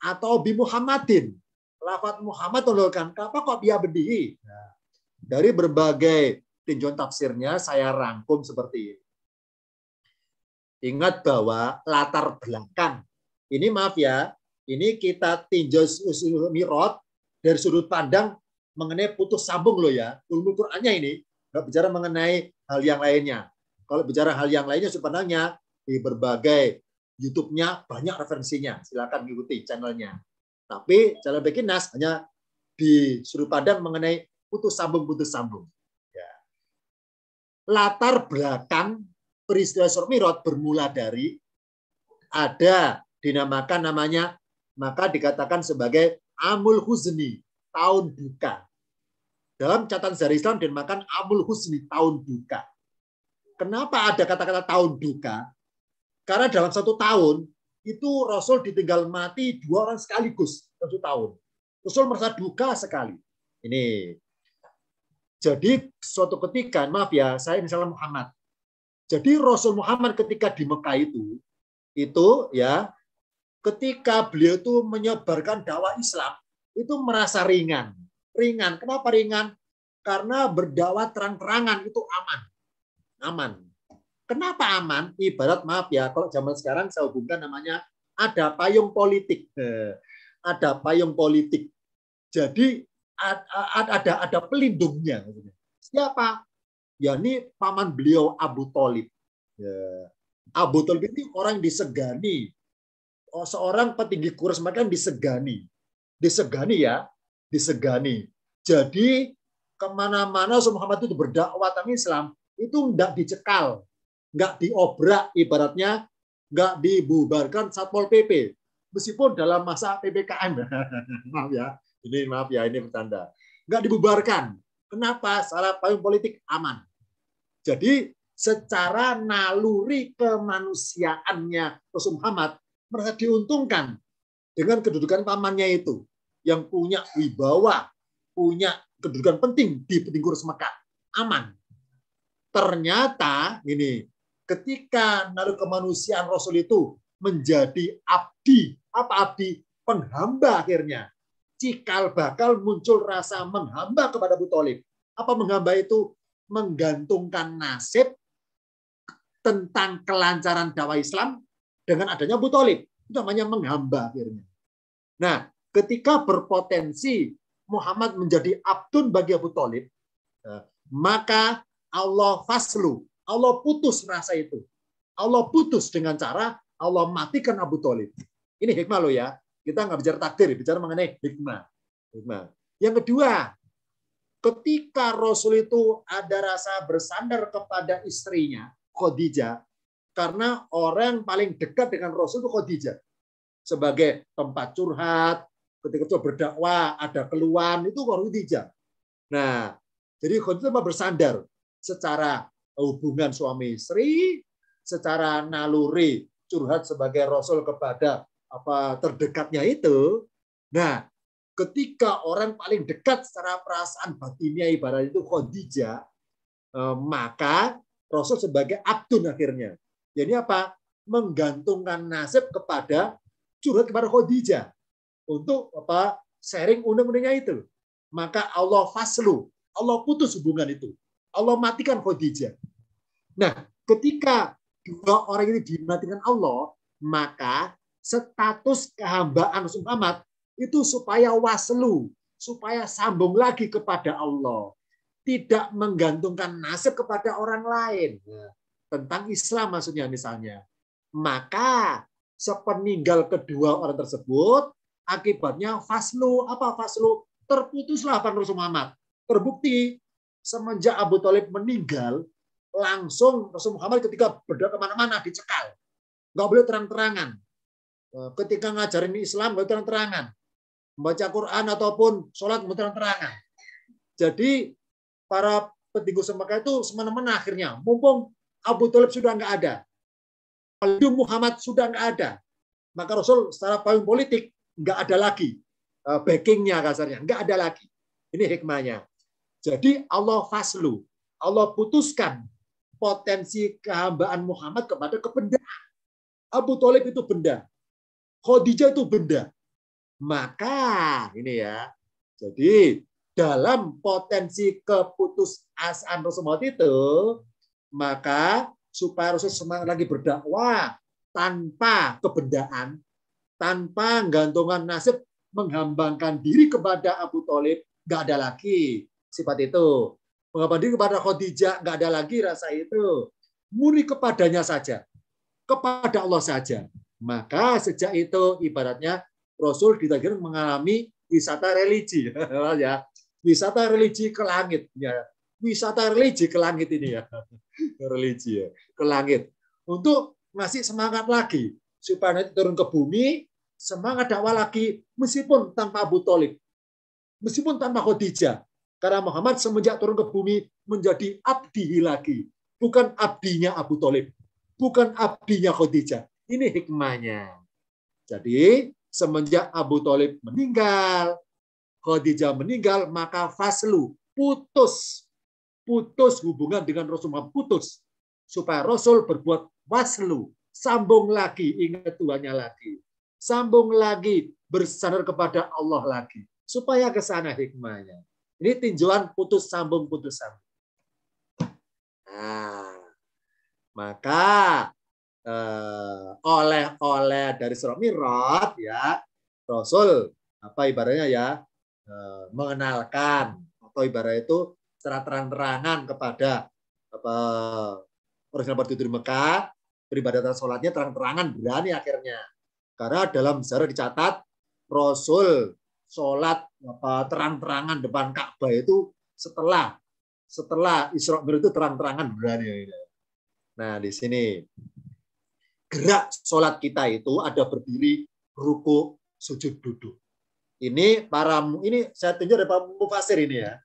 atau bi Muhammadin lafat Muhammad ditonjolkan kenapa kok dia abdihi nah, dari berbagai tinjauan tafsirnya saya rangkum seperti ini Ingat bahwa latar belakang ini maaf ya, ini kita tinjau usul mirot dari sudut pandang mengenai putus sambung loh ya. Ilmu Qur'annya ini nggak bicara mengenai hal yang lainnya. Kalau bicara hal yang lainnya sebenarnya di berbagai YouTube-nya banyak referensinya. Silakan ikuti channelnya. Tapi channel Bekinas hanya di sudut pandang mengenai putus sambung putus ya. sambung. Latar belakang peristiwa Isra Mi'raj bermula dari ada dinamakan namanya maka dikatakan sebagai Amul Husni tahun duka. Dalam catatan sejarah Islam dinamakan Amul Husni tahun duka. Kenapa ada kata-kata tahun duka? Karena dalam satu tahun itu Rasul ditinggal mati dua orang sekaligus satu tahun. Rasul merasa duka sekali. Ini jadi suatu ketika, maaf ya, saya misalnya Muhammad. Jadi Rasul Muhammad ketika di Mekah itu, itu ya, ketika beliau itu menyebarkan dakwah Islam, itu merasa ringan. Ringan. Kenapa ringan? Karena berdakwah terang-terangan itu aman. Aman. Kenapa aman? Ibarat maaf ya, kalau zaman sekarang saya hubungkan namanya ada payung politik. Eh, ada payung politik. Jadi ada ada, ada pelindungnya. Siapa? ini paman beliau Abu Talib. Ya. Abu Talib ini orang disegani, oh, seorang petinggi kurus mereka disegani, disegani ya, disegani. Jadi kemana-mana Muhammad itu berdakwah tentang Islam itu nggak dicekal, nggak diobrak ibaratnya, nggak dibubarkan satpol pp. Meskipun dalam masa ppkm, maaf ya, ini maaf ya ini bertanda, nggak dibubarkan. Kenapa? Salah payung politik aman. Jadi secara naluri kemanusiaannya Rasul Muhammad merasa diuntungkan dengan kedudukan pamannya itu yang punya wibawa, punya kedudukan penting di petinggur Mekah. Aman. Ternyata ini ketika naluri kemanusiaan Rasul itu menjadi abdi, apa abdi? Penghamba akhirnya. Cikal bakal muncul rasa menghamba kepada Abu Talib. Apa menghamba itu? menggantungkan nasib tentang kelancaran dakwah Islam dengan adanya Abu Talib. Itu namanya menghamba akhirnya. Nah, ketika berpotensi Muhammad menjadi abdun bagi Abu Talib, eh, maka Allah faslu, Allah putus rasa itu. Allah putus dengan cara Allah matikan Abu Talib. Ini hikmah loh ya. Kita nggak bicara takdir, bicara mengenai hikmah. hikmah. Yang kedua, ketika Rasul itu ada rasa bersandar kepada istrinya, Khadijah, karena orang paling dekat dengan Rasul itu Khadijah. Sebagai tempat curhat, ketika itu berdakwah, ada keluhan, itu Khadijah. Nah, jadi Khadijah bersandar secara hubungan suami istri, secara naluri curhat sebagai Rasul kepada apa terdekatnya itu. Nah, ketika orang paling dekat secara perasaan batinnya ibarat itu Khadijah, eh, maka Rasul sebagai abdun akhirnya. Jadi apa? Menggantungkan nasib kepada curhat kepada Khadijah untuk apa? Sharing undang-undangnya itu. Maka Allah faslu, Allah putus hubungan itu. Allah matikan Khadijah. Nah, ketika dua orang ini dimatikan Allah, maka status kehambaan Rasul Muhammad itu supaya waslu, supaya sambung lagi kepada Allah. Tidak menggantungkan nasib kepada orang lain. Nah, tentang Islam maksudnya misalnya. Maka sepeninggal kedua orang tersebut, akibatnya faslu, apa faslu? Terputuslah Pak Rasul Muhammad. Terbukti semenjak Abu Talib meninggal, langsung Rasul Muhammad ketika berdoa kemana-mana dicekal. Nggak boleh terang-terangan. Nah, ketika ngajarin Islam, nggak boleh terang-terangan membaca Quran ataupun sholat berterang-terangan. Jadi para petinggi semaka itu semena-mena akhirnya. Mumpung Abu Talib sudah nggak ada, Aldu Muhammad sudah nggak ada, maka Rasul secara payung politik nggak ada lagi e, backingnya kasarnya, nggak ada lagi. Ini hikmahnya. Jadi Allah faslu, Allah putuskan potensi kehambaan Muhammad kepada kebenda. Abu Talib itu benda, Khadijah itu benda, maka ini ya. Jadi dalam potensi keputus asan Rasulullah itu, maka supaya Rasul semangat lagi berdakwah tanpa kebendaan, tanpa gantungan nasib menghambangkan diri kepada Abu Talib, nggak ada lagi sifat itu. Menghambangkan diri kepada Khadijah, nggak ada lagi rasa itu. Murni kepadanya saja, kepada Allah saja. Maka sejak itu ibaratnya Rasul ditagih mengalami wisata religi ya. Wisata religi ke langit ya. Wisata religi ke langit ini ya. religi ya, ke langit. Untuk ngasih semangat lagi supaya nanti turun ke bumi, semangat dakwah lagi meskipun tanpa Abu Talib. Meskipun tanpa Khadijah. Karena Muhammad semenjak turun ke bumi menjadi abdi lagi. Bukan abdinya Abu Talib. Bukan abdinya Khadijah. Ini hikmahnya. Jadi semenjak Abu Thalib meninggal, Khadijah meninggal, maka faslu, putus. Putus hubungan dengan Rasulullah, putus. Supaya Rasul berbuat waslu, sambung lagi, ingat Tuanya lagi. Sambung lagi, bersandar kepada Allah lagi. Supaya ke sana hikmahnya. Ini tinjauan putus sambung, putus sambung. Nah, maka oleh-oleh dari surah mirat ya Rasul apa ibaratnya ya eh, mengenalkan atau ibarat itu secara terang-terangan kepada apa orang yang berdiri Mekah peribadatan sholatnya terang-terangan berani akhirnya karena dalam sejarah dicatat Rasul sholat apa terang-terangan depan Ka'bah itu setelah setelah Isra Mi'raj itu terang-terangan berani. Nah, di sini gerak sholat kita itu ada berdiri, ruku, sujud, duduk. Ini para ini saya tunjuk dari para mufasir ini ya.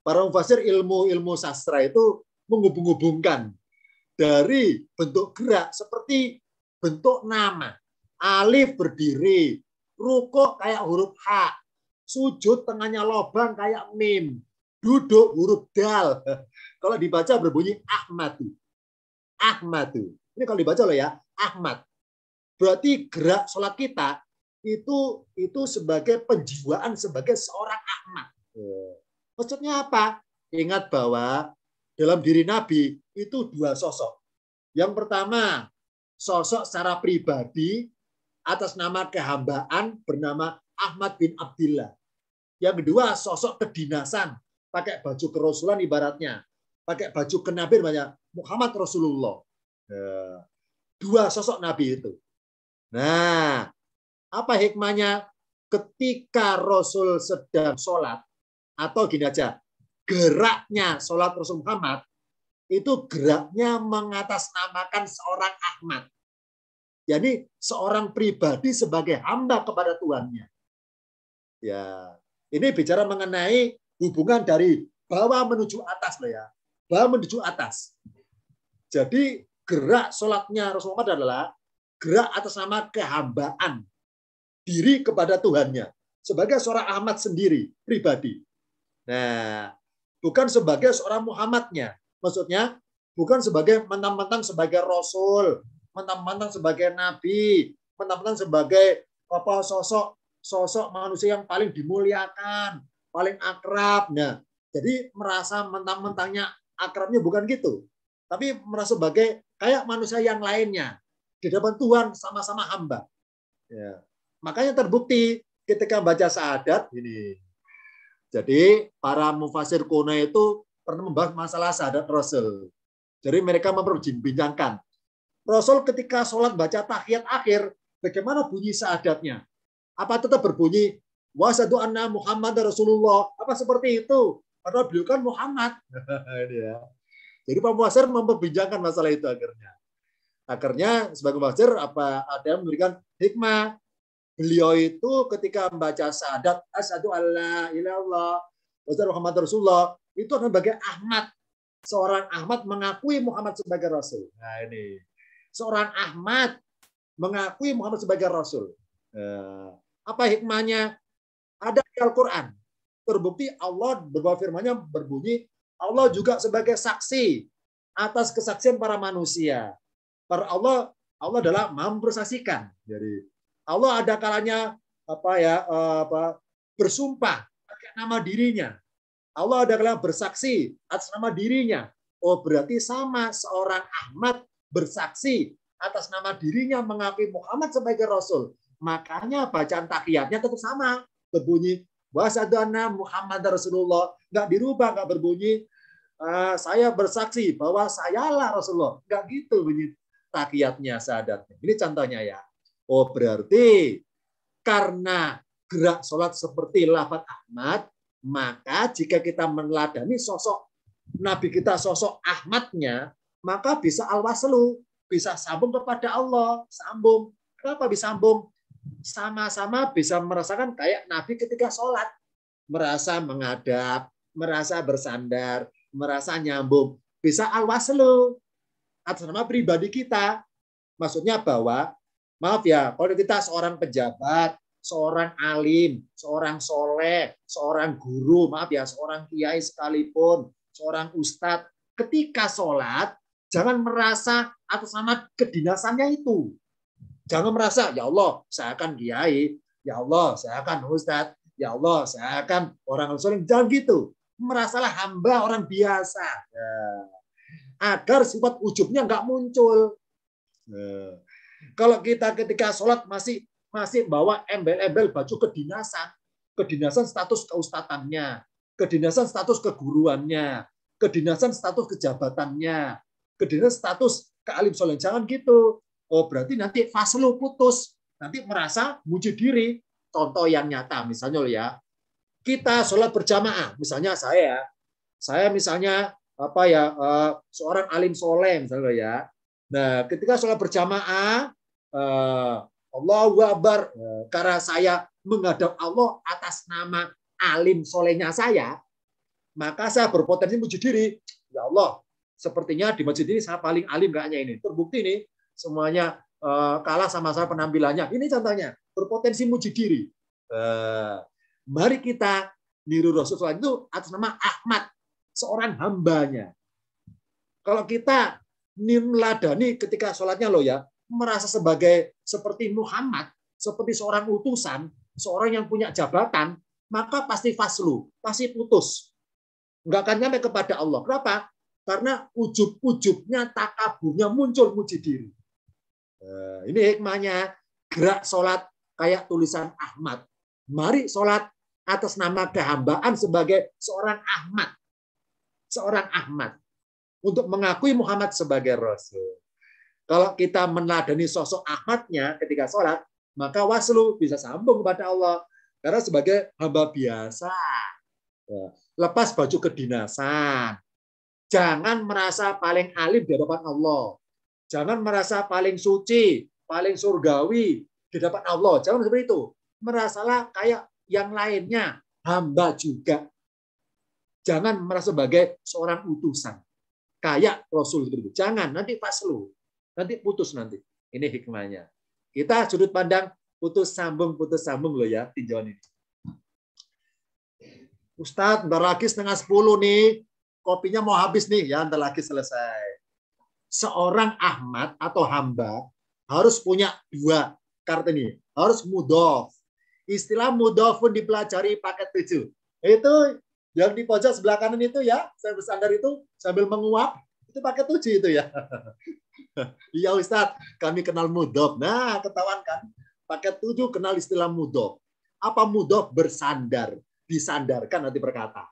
Para mufasir ilmu-ilmu sastra itu menghubung-hubungkan dari bentuk gerak seperti bentuk nama. Alif berdiri, ruko kayak huruf H, sujud tengahnya lobang kayak mim, duduk huruf dal. Kalau dibaca berbunyi Ahmadu. Ahmadu. Ini kalau dibaca loh ya, Ahmad. Berarti gerak sholat kita itu itu sebagai penjiwaan sebagai seorang Ahmad. Maksudnya apa? Ingat bahwa dalam diri Nabi itu dua sosok. Yang pertama, sosok secara pribadi atas nama kehambaan bernama Ahmad bin Abdillah. Yang kedua, sosok kedinasan, pakai baju kerosulan ibaratnya, pakai baju kenabir banyak Muhammad Rasulullah. Yeah dua sosok nabi itu. Nah, apa hikmahnya ketika Rasul sedang sholat, atau gini aja, geraknya sholat Rasul Muhammad, itu geraknya mengatasnamakan seorang Ahmad. Jadi seorang pribadi sebagai hamba kepada tuannya. Ya, ini bicara mengenai hubungan dari bawah menuju atas loh ya. Bawah menuju atas. Jadi gerak sholatnya Rasulullah Muhammad adalah gerak atas nama kehambaan diri kepada Tuhannya sebagai seorang Ahmad sendiri pribadi. Nah, bukan sebagai seorang Muhammadnya. Maksudnya bukan sebagai mentang-mentang sebagai rasul, mentang-mentang sebagai nabi, mentang-mentang sebagai apa sosok sosok manusia yang paling dimuliakan, paling akrab. Nah, jadi merasa mentang-mentangnya akrabnya bukan gitu. Tapi merasa sebagai Kayak manusia yang lainnya. Di depan Tuhan sama-sama hamba. Ya. Makanya terbukti ketika baca saadat ini. Jadi para mufasir kuno itu pernah membahas masalah saadat Rasul. Jadi mereka memperbincangkan. Rasul ketika sholat baca tahiyat akhir, bagaimana bunyi saadatnya? Apa tetap berbunyi wasadu anna Muhammad Rasulullah. Apa seperti itu? Padahal beliau kan Muhammad. Ya. Jadi Pak Muasir memperbincangkan masalah itu akhirnya. Akhirnya sebagai Muasir apa ada memberikan hikmah. Beliau itu ketika membaca syahadat asyhadu alla ilallah wa Muhammad Rasulullah itu akan sebagai Ahmad seorang Ahmad mengakui Muhammad sebagai rasul. Nah ini seorang Ahmad mengakui Muhammad sebagai rasul. Eh, apa hikmahnya? Ada di Al-Quran. Terbukti Allah firman-nya berbunyi Allah juga sebagai saksi atas kesaksian para manusia. Para Allah Allah adalah mempersaksikan. Jadi Allah ada kalanya apa ya eh, apa bersumpah pakai nama dirinya. Allah ada kalanya bersaksi atas nama dirinya. Oh berarti sama seorang Ahmad bersaksi atas nama dirinya mengakui Muhammad sebagai Rasul. Makanya bacaan takiatnya tetap sama. Berbunyi, Bahasa Wasadana Muhammad Rasulullah. Nggak dirubah, nggak berbunyi. Uh, saya bersaksi bahwa sayalah Rasulullah. Nggak gitu bunyi takiatnya, sadatnya Ini contohnya ya. Oh berarti karena gerak sholat seperti lafat Ahmad, maka jika kita meneladani sosok Nabi kita sosok Ahmadnya, maka bisa al-waslu, bisa sambung kepada Allah, sambung. Kenapa bisa sambung? sama-sama bisa merasakan kayak Nabi ketika sholat. Merasa menghadap, merasa bersandar, merasa nyambung. Bisa alwaslu. Atas nama pribadi kita. Maksudnya bahwa, maaf ya, kalau kita seorang pejabat, seorang alim, seorang soleh, seorang guru, maaf ya, seorang kiai sekalipun, seorang ustadz, ketika sholat, jangan merasa atas nama kedinasannya itu. Jangan merasa, ya Allah, saya akan kiai, ya Allah, saya akan ustad ya Allah, saya akan orang soleh. Jangan gitu. Merasalah hamba orang biasa. Ya. Agar sifat ujubnya nggak muncul. Ya. Kalau kita ketika sholat masih masih bawa embel-embel baju kedinasan, kedinasan status keustatannya, kedinasan status keguruannya, kedinasan status kejabatannya, kedinasan status kealim soleh. Jangan gitu. Oh berarti nanti fase lo putus, nanti merasa muji diri. Contoh yang nyata misalnya ya, kita sholat berjamaah, misalnya saya, saya misalnya apa ya eh, seorang alim soleh misalnya ya. Nah ketika sholat berjamaah, eh, Allah wabar eh, karena saya menghadap Allah atas nama alim solehnya saya, maka saya berpotensi muji diri. Ya Allah, sepertinya di masjid ini saya paling alim kayaknya ini. Terbukti nih, semuanya eh, kalah sama saya penampilannya. Ini contohnya, berpotensi muji diri. Eh, mari kita niru Rasulullah itu atas nama Ahmad, seorang hambanya. Kalau kita meladani ketika sholatnya lo ya, merasa sebagai seperti Muhammad, seperti seorang utusan, seorang yang punya jabatan, maka pasti faslu, pasti putus. Enggak akan nyampe kepada Allah. Kenapa? Karena ujub-ujubnya, takaburnya muncul muji diri. Eh, ini hikmahnya. Gerak sholat kayak tulisan Ahmad. Mari sholat atas nama kehambaan sebagai seorang Ahmad. Seorang Ahmad. Untuk mengakui Muhammad sebagai Rasul. Kalau kita meneladani sosok Ahmadnya ketika sholat, maka waslu bisa sambung kepada Allah. Karena sebagai hamba biasa. Ya, lepas baju kedinasan. Jangan merasa paling alim di hadapan Allah. Jangan merasa paling suci, paling surgawi di depan Allah. Jangan seperti itu. Merasalah kayak yang lainnya, hamba juga. Jangan merasa sebagai seorang utusan. Kayak Rasul itu. Jangan, nanti pas lu. Nanti putus nanti. Ini hikmahnya. Kita sudut pandang putus sambung, putus sambung loh ya tinjauan ini. Ustadz, bentar lagi setengah sepuluh nih. Kopinya mau habis nih. Ya, ntar lagi selesai seorang Ahmad atau hamba harus punya dua kartu ini Harus mudof. Istilah mudof pun dipelajari paket tujuh. Itu yang di pojok sebelah kanan itu ya, saya bersandar itu sambil menguap, itu paket tujuh itu ya. Iya Ustadz, kami kenal mudof. Nah, ketahuan kan? Paket tujuh kenal istilah mudof. Apa mudof? Bersandar. Disandarkan nanti berkata.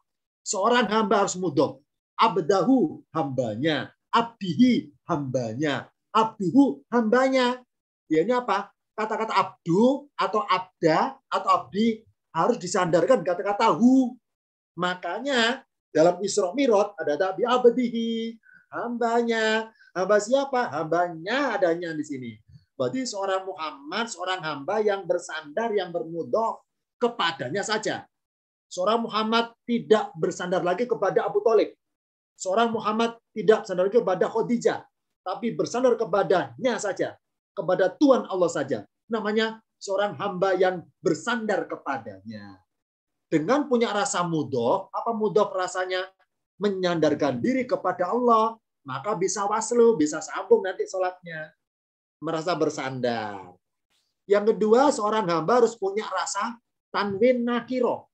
Seorang hamba harus mudof. Abdahu hambanya abdihi hambanya. Abduhu hambanya. ini apa? Kata-kata abdu atau abda atau abdi harus disandarkan kata-kata hu. Makanya dalam Isra Mirot ada tabi abdihi hambanya. Hamba siapa? Hambanya adanya di sini. Berarti seorang Muhammad, seorang hamba yang bersandar, yang bermudok kepadanya saja. Seorang Muhammad tidak bersandar lagi kepada Abu Talib. Seorang Muhammad tidak bersandar kepada Khadijah, tapi bersandar kepadanya saja, kepada Tuhan Allah saja. Namanya seorang hamba yang bersandar kepadanya. Dengan punya rasa mudah, apa mudah rasanya? Menyandarkan diri kepada Allah, maka bisa waslu, bisa sambung nanti sholatnya. Merasa bersandar. Yang kedua, seorang hamba harus punya rasa tanwin nakiro.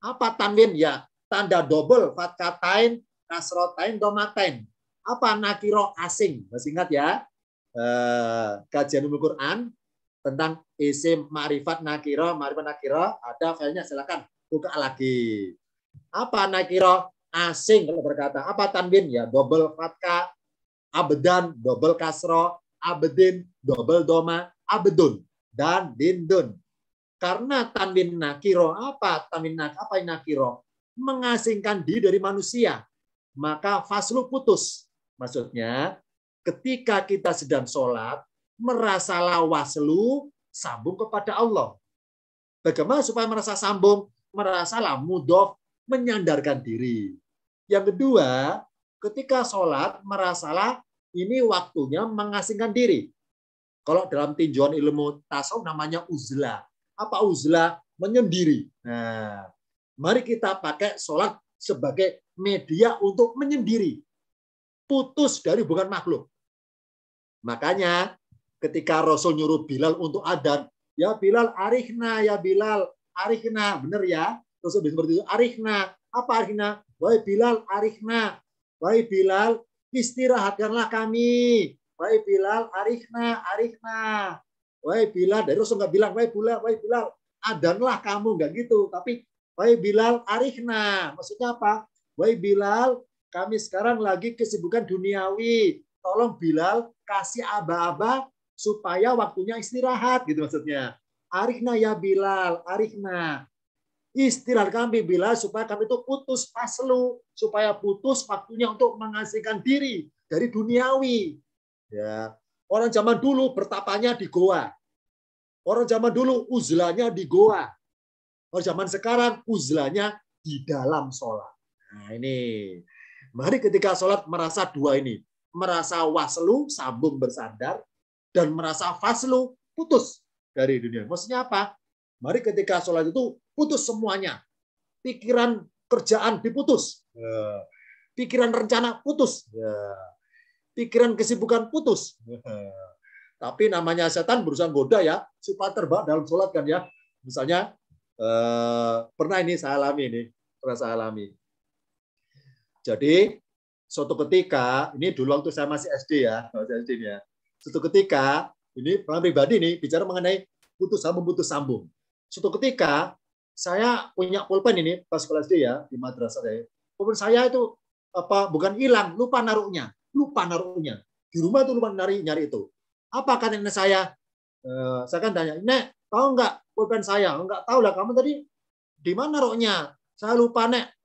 Apa tanwin? Ya, tanda double, fatkatain, kasrotain Domatain. Apa nakiro asing? Masih ingat ya? Eh, kajian umum Quran tentang isim marifat nakiro, marifat nakiro, ada filenya silakan buka lagi. Apa nakiro asing kalau berkata? Apa tanwin? Ya double fatka, abedan double kasro, abedin double doma, abedun dan dindun. Karena tanwin nakiro apa? Tanwin nak apa nakiro? Mengasingkan diri dari manusia. Maka faslu putus. Maksudnya, ketika kita sedang sholat, merasalah waslu sambung kepada Allah. Bagaimana supaya merasa sambung? merasalah mudof, menyandarkan diri. Yang kedua, ketika sholat, merasalah ini waktunya mengasingkan diri. Kalau dalam tinjauan ilmu tasawuf namanya uzlah. Apa uzlah? Menyendiri. Nah, mari kita pakai sholat sebagai media untuk menyendiri. Putus dari bukan makhluk. Makanya ketika Rasul nyuruh Bilal untuk adan, ya Bilal arihna ya Bilal arihna, bener ya? Rasul seperti itu, arihna. Apa arihna? Wahai Bilal arihna. Wahai Bilal istirahatkanlah kami. Wahai Bilal arihna arihna. Wahai Bilal, dari Rasul nggak bilang, wahai Bilal, wahai Bilal, adanlah kamu nggak gitu, tapi wahai Bilal arihna. Maksudnya apa? Wahai Bilal, kami sekarang lagi kesibukan duniawi. Tolong Bilal kasih aba-aba supaya waktunya istirahat gitu maksudnya. Arifna ya Bilal, Arifna. Istirahat kami Bilal supaya kami itu putus paslu, supaya putus waktunya untuk mengasingkan diri dari duniawi. Ya, orang zaman dulu bertapanya di goa. Orang zaman dulu uzlanya di goa. Orang zaman sekarang uzlanya di dalam sholat. Nah, ini. Mari ketika sholat merasa dua ini. Merasa waslu, sambung bersandar. Dan merasa faslu, putus dari dunia. Maksudnya apa? Mari ketika sholat itu putus semuanya. Pikiran kerjaan diputus. Ya. Pikiran rencana putus. Ya. Pikiran kesibukan putus. Ya. Tapi namanya setan berusaha goda ya, supaya terbang dalam sholat kan ya. Misalnya, eh, pernah ini saya alami ini, pernah saya alami jadi suatu ketika ini dulu waktu saya masih SD ya, masih SD ya. Suatu ketika ini pengalaman pribadi nih bicara mengenai putus sambung putus sambung. Suatu ketika saya punya pulpen ini pas kelas SD ya di madrasah saya. Pulpen saya itu apa bukan hilang, lupa naruhnya, lupa naruhnya. Di rumah tuh lupa nyari nyari itu. Apa kata nenek saya? Eh, saya kan tanya, "Nek, tahu nggak pulpen saya?" "Enggak oh, tahu lah, kamu tadi di mana naruhnya?" "Saya lupa, Nek."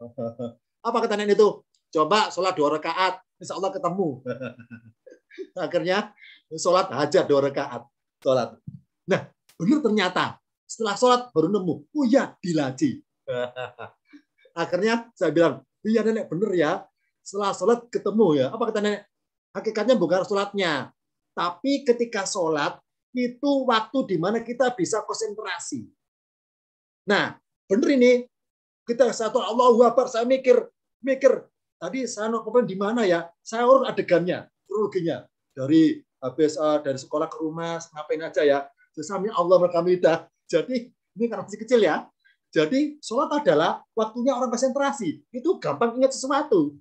Apa kata nenek itu? Coba sholat dua rakaat, insya Allah ketemu. Akhirnya sholat hajat dua rakaat. Sholat. Nah, benar ternyata. Setelah sholat baru nemu. Oh ya, dilaci. Akhirnya saya bilang, oh iya nenek benar ya. Setelah sholat ketemu ya. Apa kata nenek? Hakikatnya bukan sholatnya. Tapi ketika sholat, itu waktu di mana kita bisa konsentrasi. Nah, benar ini. Kita satu Allah Akbar, saya mikir, mikir tadi saya kemudian di mana ya? Saya urut adegannya, kronologinya dari uh, dari sekolah ke rumah ngapain aja ya. Sesami Allah merkamida. Jadi ini karena masih kecil ya. Jadi sholat adalah waktunya orang konsentrasi. Itu gampang ingat sesuatu.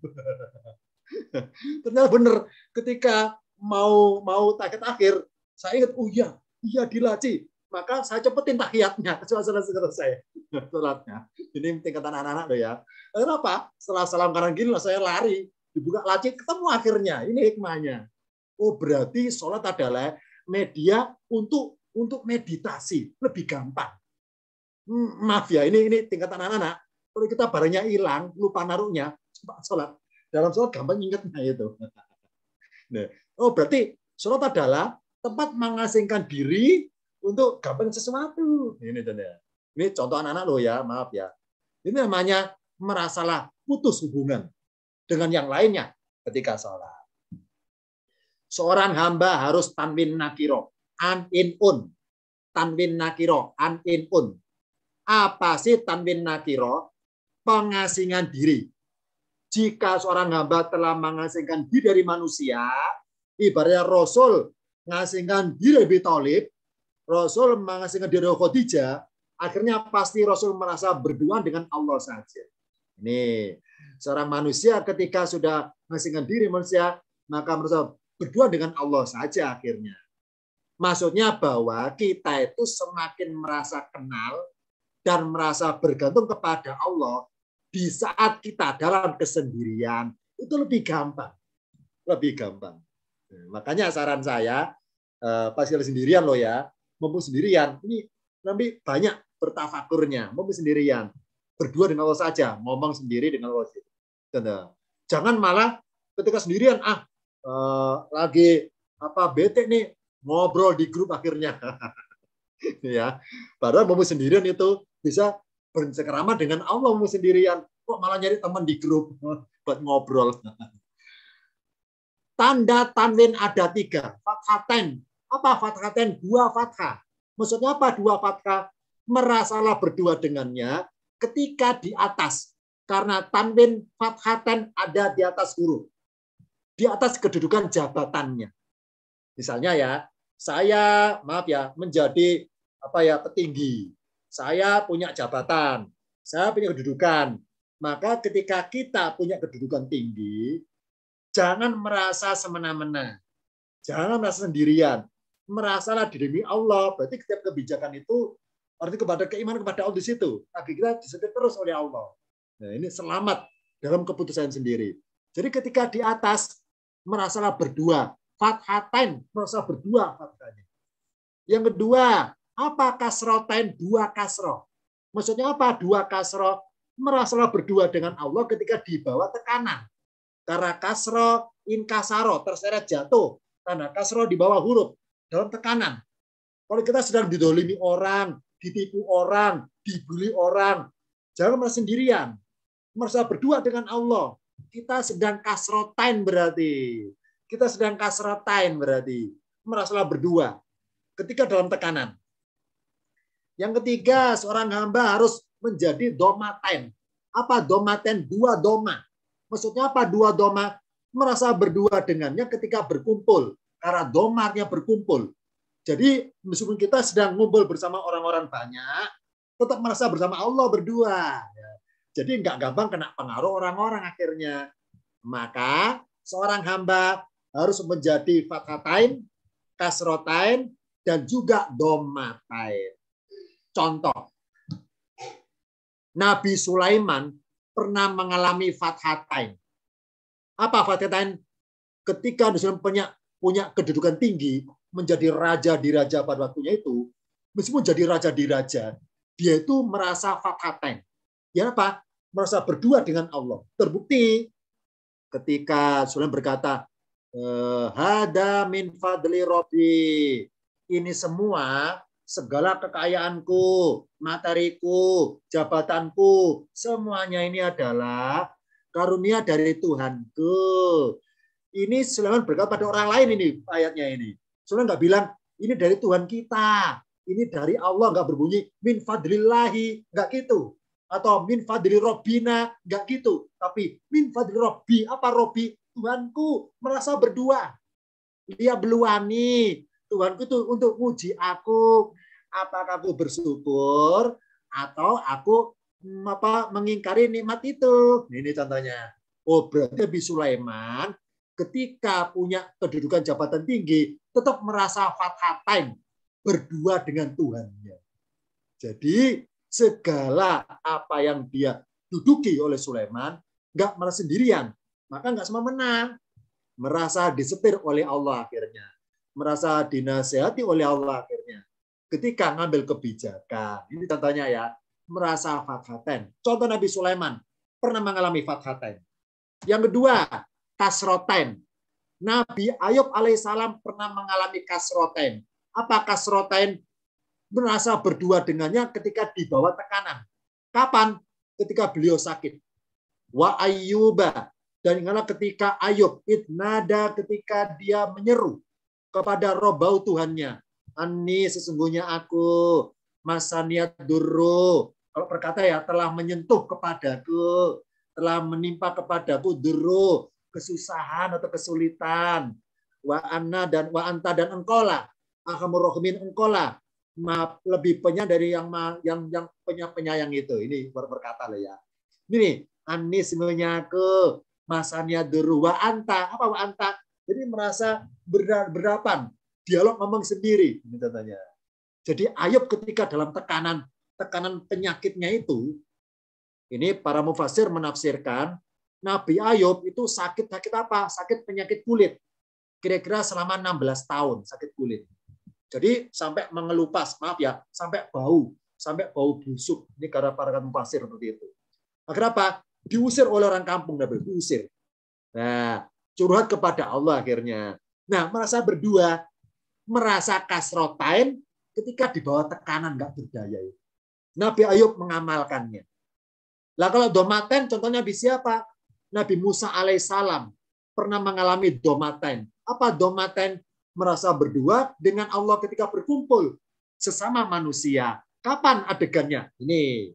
Ternyata benar ketika mau mau target akhir, saya ingat oh iya, iya di laci maka saya cepetin tahiyatnya setelah selesai sholatnya. Ini tingkatan anak-anak loh ya. Kenapa? Setelah salam kanan gini loh saya lari, dibuka laci ketemu akhirnya. Ini hikmahnya. Oh berarti sholat adalah media untuk untuk meditasi lebih gampang. Hmm, maaf ya, ini ini tingkatan anak-anak. Kalau kita barangnya hilang, lupa naruhnya, cepat sholat. Dalam sholat gampang ingatnya itu. Nah, oh berarti sholat adalah tempat mengasingkan diri untuk gabung sesuatu. Ini contohnya. Ini contoh anak-anak loh ya, maaf ya. Ini namanya merasalah putus hubungan dengan yang lainnya ketika sholat. Seorang hamba harus tanwin nakiro, an in un. Tanwin nakiro, an in un. Apa sih tanwin nakiro? Pengasingan diri. Jika seorang hamba telah mengasingkan diri dari manusia, ibaratnya Rasul mengasingkan diri dari Talib, Rasul mengasih diri Khadijah, akhirnya pasti Rasul merasa berduaan dengan Allah saja. Ini seorang manusia ketika sudah mengasingkan diri manusia, maka merasa berduaan dengan Allah saja akhirnya. Maksudnya bahwa kita itu semakin merasa kenal dan merasa bergantung kepada Allah di saat kita dalam kesendirian itu lebih gampang, lebih gampang. Makanya saran saya, pasti eh, pas sendirian loh ya, mampu sendirian ini nanti banyak bertafakurnya mampu sendirian berdua dengan Allah saja ngomong sendiri dengan Allah jangan malah ketika sendirian ah uh, lagi apa bete nih ngobrol di grup akhirnya ya padahal mampu sendirian itu bisa bercengkerama dengan Allah mampu sendirian kok malah nyari teman di grup buat ngobrol tanda tanwin ada tiga Fathaten apa ten dua fathah? Maksudnya apa dua fathah? Merasalah berdua dengannya ketika di atas. Karena tanwin fathaten ada di atas huruf. Di atas kedudukan jabatannya. Misalnya ya, saya maaf ya menjadi apa ya petinggi. Saya punya jabatan, saya punya kedudukan. Maka ketika kita punya kedudukan tinggi, jangan merasa semena-mena. Jangan merasa sendirian merasalah demi Allah. Berarti setiap kebijakan itu berarti kepada keimanan kepada Allah di situ. Tapi kita disetir terus oleh Allah. Nah, ini selamat dalam keputusan sendiri. Jadi ketika di atas merasalah berdua, fathatain merasa berdua fathahnya. Yang kedua, apa kasrotain dua kasro? Maksudnya apa dua kasro? Merasalah berdua dengan Allah ketika dibawa tekanan. Karena kasro inkasaro terseret jatuh. Karena kasro di bawah huruf dalam tekanan. Kalau kita sedang didolimi orang, ditipu orang, dibully orang, jangan merasa sendirian. Merasa berdua dengan Allah. Kita sedang kasrotain berarti. Kita sedang kasrotain berarti. merasa berdua. Ketika dalam tekanan. Yang ketiga, seorang hamba harus menjadi domaten. Apa domaten? Dua doma. Maksudnya apa dua doma? Merasa berdua dengannya ketika berkumpul karena domarnya berkumpul. Jadi meskipun kita sedang ngumpul bersama orang-orang banyak, tetap merasa bersama Allah berdua. Ya. Jadi nggak gampang kena pengaruh orang-orang akhirnya. Maka seorang hamba harus menjadi fathatain, kasrotain, dan juga domatain. Contoh, Nabi Sulaiman pernah mengalami fathatain. Apa fathatain? Ketika Nabi Sulaiman punya punya kedudukan tinggi, menjadi raja di raja pada waktunya itu, meskipun jadi raja di raja, dia itu merasa fathateng. Ya apa? Merasa berdua dengan Allah. Terbukti ketika Sulaiman berkata, eh, Hada min fadli robbi. Ini semua segala kekayaanku, materiku, jabatanku, semuanya ini adalah karunia dari Tuhanku. Ini Sulaiman berkata pada orang lain ini ayatnya ini. Sulaiman nggak bilang ini dari Tuhan kita, ini dari Allah nggak berbunyi min fadlillahi nggak gitu atau min fadli robina nggak gitu tapi min fadli Robi apa Robi Tuhanku merasa berdua dia beluani Tuhanku tuh untuk muji aku apakah aku bersyukur atau aku mm, apa mengingkari nikmat itu ini contohnya oh berarti Nabi Sulaiman ketika punya kedudukan jabatan tinggi tetap merasa fathatain berdua dengan Tuhannya. Jadi segala apa yang dia duduki oleh Sulaiman nggak merasa sendirian, maka nggak semua menang. Merasa disetir oleh Allah akhirnya, merasa dinasehati oleh Allah akhirnya. Ketika ngambil kebijakan, ini contohnya ya, merasa fathaten. Contoh Nabi Sulaiman pernah mengalami fathaten. Yang kedua, kasroten. Nabi Ayub alaihissalam pernah mengalami kasroten. Apa kasroten? Merasa berdua dengannya ketika dibawa bawah tekanan. Kapan? Ketika beliau sakit. Wa ayyuba. Dan ingatlah ketika Ayub, idnada ketika dia menyeru kepada robau Tuhannya. Ani sesungguhnya aku, masa niat duru. Kalau berkata ya, telah menyentuh kepadaku, telah menimpa kepadaku duru kesusahan atau kesulitan. Wa anna dan wa anta dan engkola. akan rohmin engkola. Ma, lebih penyayang dari yang ma yang yang penyayang itu. Ini baru berkata lah ya. Ini anis menyaku masanya deru wa anta. Apa wa anta? Jadi merasa berhadapan, dialog ngomong sendiri. Ini tanya Jadi Ayub ketika dalam tekanan tekanan penyakitnya itu, ini para mufasir menafsirkan Nabi Ayub itu sakit-sakit apa? Sakit penyakit kulit. Kira-kira selama 16 tahun sakit kulit. Jadi sampai mengelupas, maaf ya, sampai bau, sampai bau busuk. Ini karena para pasir seperti itu. Akhirnya nah, apa? Diusir oleh orang kampung Nabi, diusir. Nah, curhat kepada Allah akhirnya. Nah, merasa berdua, merasa kasrotain ketika di bawah tekanan nggak berdaya Nabi Ayub mengamalkannya. Lah kalau domaten contohnya di siapa? Nabi Musa alaihissalam pernah mengalami domaten. Apa domaten? Merasa berdua dengan Allah ketika berkumpul sesama manusia. Kapan adegannya? Ini.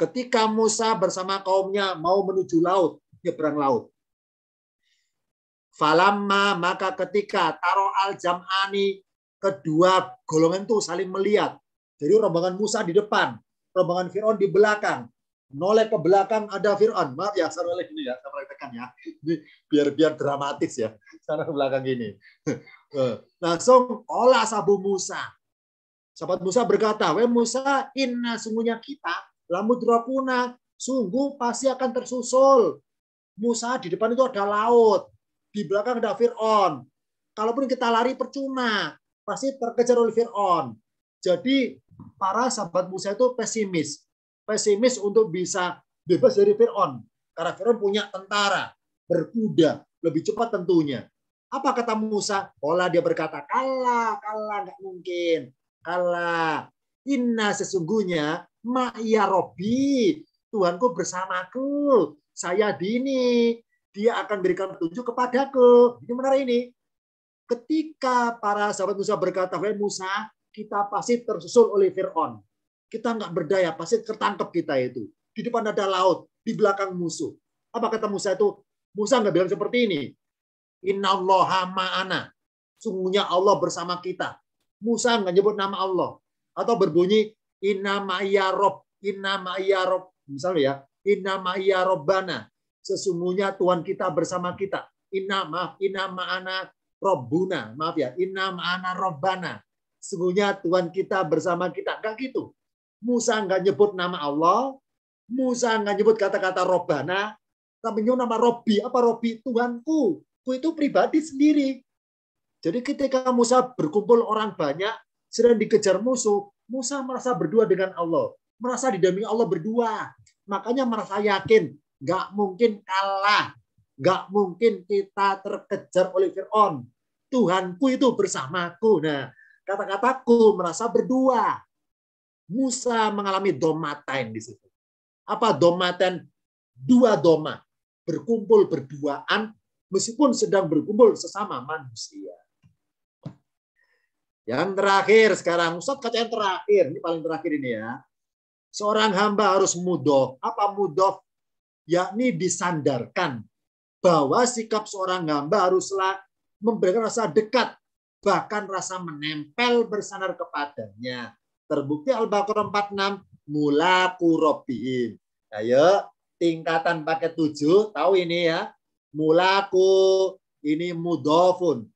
Ketika Musa bersama kaumnya mau menuju laut, nyebrang laut. Falamma maka ketika taro al jam'ani kedua golongan itu saling melihat. Jadi rombongan Musa di depan, rombongan Firaun di belakang noleh ke belakang ada Fir'aun. Maaf ya, saya noleh ini ya, saya praktekkan ya. Ini biar biar dramatis ya, sana ke belakang gini. Eh, langsung olah sabu Musa. Sahabat Musa berkata, "Weh Musa, inna sungguhnya kita, lamut rakuna, sungguh pasti akan tersusul. Musa di depan itu ada laut, di belakang ada Fir'aun. Kalaupun kita lari percuma, pasti terkejar oleh Fir'aun. Jadi para sahabat Musa itu pesimis pesimis untuk bisa bebas dari Fir'aun. Karena Fir'aun punya tentara, berkuda, lebih cepat tentunya. Apa kata Musa? Olah dia berkata, kalah, kalah, nggak mungkin. Kalah. Inna sesungguhnya ma'ya Robi. Tuhanku bersamaku. Saya dini. Dia akan berikan petunjuk kepadaku. Ini benar ini. Ketika para sahabat Musa berkata, Musa, kita pasti tersusul oleh Fir'aun kita nggak berdaya, pasti tertangkap kita itu. Di depan ada laut, di belakang musuh. Apa kata Musa itu? Musa nggak bilang seperti ini. Inna Allah ma'ana. Sungguhnya Allah bersama kita. Musa nggak nyebut nama Allah. Atau berbunyi, Inna ma'ya rob, inna ma'ya rob. Misalnya ya, Inna ma'ya robbana. Sesungguhnya Tuhan kita bersama kita. Inna maaf, inna ma'ana robbuna. Maaf ya, inna ma'ana robbana. Sesungguhnya Tuhan kita bersama kita. Enggak gitu. Musa nggak nyebut nama Allah, Musa nggak nyebut kata-kata Robana, tapi nyebut nama Robi. Apa Robi? Tuhanku. Ku itu pribadi sendiri. Jadi ketika Musa berkumpul orang banyak, sedang dikejar musuh, Musa merasa berdua dengan Allah. Merasa didampingi Allah berdua. Makanya merasa yakin, nggak mungkin kalah. Nggak mungkin kita terkejar oleh Fir'aun. Tuhanku itu bersamaku. Nah, kata-kataku merasa berdua. Musa mengalami domaten di situ. Apa domaten? Dua doma berkumpul berduaan meskipun sedang berkumpul sesama manusia. Yang terakhir sekarang, Ustaz kata yang terakhir, ini paling terakhir ini ya. Seorang hamba harus mudof. Apa mudof? Yakni disandarkan bahwa sikap seorang hamba haruslah memberikan rasa dekat bahkan rasa menempel bersandar kepadanya. Terbukti Al-Baqarah 46 mulaku robbiin. Ayo, nah, ya, tingkatan pakai tujuh, tahu ini ya. Mulaku, ini mudofun.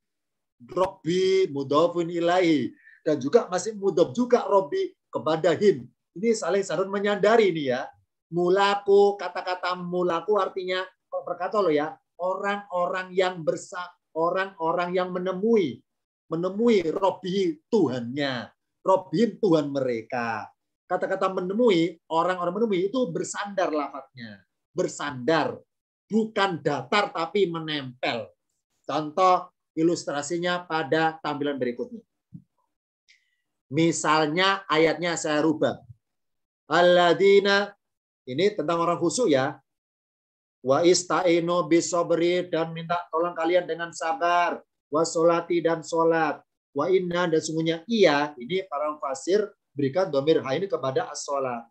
robi mudofun ilahi. Dan juga masih mudof juga robi kepada him. Ini saling sarun menyadari ini ya. Mulaku, kata-kata mulaku artinya, kok berkata lo ya, orang-orang yang bersak, orang-orang yang menemui, menemui Robbi Tuhannya. Robin Tuhan mereka. Kata-kata menemui, orang-orang menemui itu bersandar lafadznya. Bersandar, bukan datar tapi menempel. Contoh ilustrasinya pada tampilan berikutnya. Misalnya ayatnya saya rubah. Aladinah ini tentang orang khusus ya. Wa istainu bisobri dan minta tolong kalian dengan sabar. Wa solati dan solat wa inna dan sungguhnya iya ini para fasir berikan domir ha nah, ini kepada asola.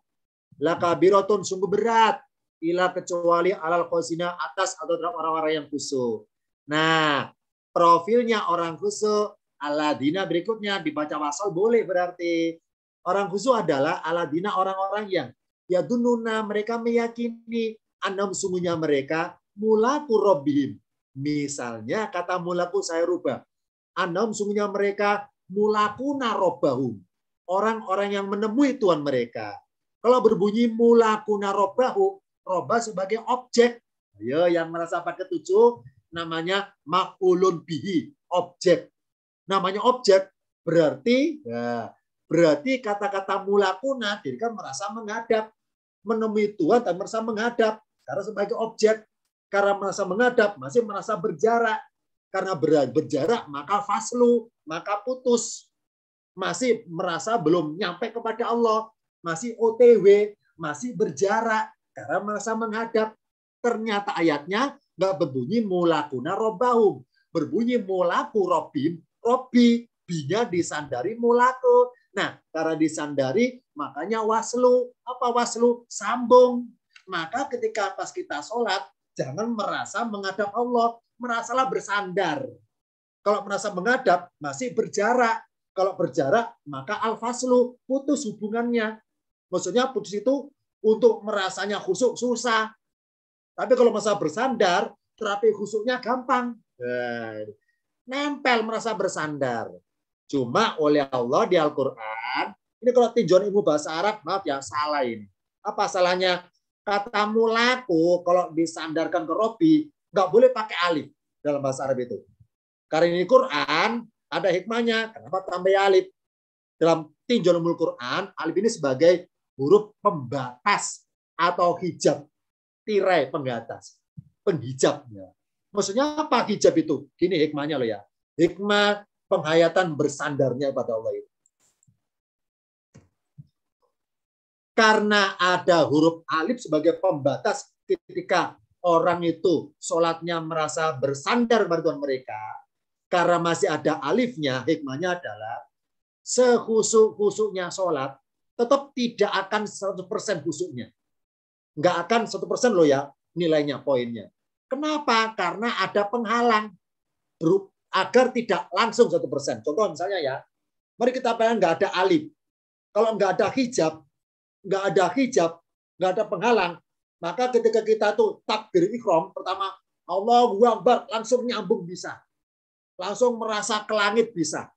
Laka Lakabiratun sungguh berat ila kecuali alal kosina atas atau terhadap orang-orang yang kusu. Nah, profilnya orang kusu aladina berikutnya dibaca wasal boleh berarti orang kusu adalah aladina orang-orang yang ya dununa mereka meyakini anam sungguhnya mereka mulaku robim. Misalnya kata mulaku saya rubah Anam sungguhnya mereka mulakuna robbahum. Orang-orang yang menemui Tuhan mereka. Kalau berbunyi mulakuna robbahum, roba sebagai objek. Ya, yang merasa pakai ketujuh namanya makulun bihi, objek. Namanya objek berarti ya, berarti kata-kata mulakuna diri kan merasa menghadap menemui Tuhan dan merasa menghadap karena sebagai objek karena merasa menghadap masih merasa berjarak karena berjarak maka faslu, maka putus. Masih merasa belum nyampe kepada Allah, masih OTW, masih berjarak karena merasa menghadap. Ternyata ayatnya nggak berbunyi mulakuna robbahum berbunyi mulaku robim, robi, binya disandari mulaku. Nah, karena disandari makanya waslu. Apa waslu? Sambung. Maka ketika pas kita sholat, jangan merasa menghadap Allah, merasalah bersandar. Kalau merasa menghadap, masih berjarak. Kalau berjarak, maka al-faslu, putus hubungannya. Maksudnya putus itu untuk merasanya khusuk susah. Tapi kalau merasa bersandar, terapi khusuknya gampang. Nah, nempel merasa bersandar. Cuma oleh Allah di Al-Quran, ini kalau tinjauan ibu bahasa Arab, maaf ya, salah ini. Apa salahnya? Kata mulaku kalau disandarkan ke Robi, Nggak boleh pakai alif dalam bahasa Arab itu. Karena ini Quran, ada hikmahnya. Kenapa tambah alif? Dalam tinjauan Quran, alif ini sebagai huruf pembatas atau hijab. Tirai penggatas. Penghijabnya. Maksudnya apa hijab itu? Ini hikmahnya loh ya. Hikmah penghayatan bersandarnya pada Allah itu. Karena ada huruf alif sebagai pembatas ketika orang itu sholatnya merasa bersandar pada Tuhan mereka, karena masih ada alifnya, hikmahnya adalah sehusuk-husuknya sholat, tetap tidak akan 100% husuknya. Nggak akan persen loh ya nilainya, poinnya. Kenapa? Karena ada penghalang agar tidak langsung 1%. Contoh misalnya ya, mari kita pengen nggak ada alif. Kalau nggak ada hijab, nggak ada hijab, nggak ada penghalang, maka ketika kita tuh takbir ikhram, pertama Allah Akbar langsung nyambung bisa. Langsung merasa ke langit bisa.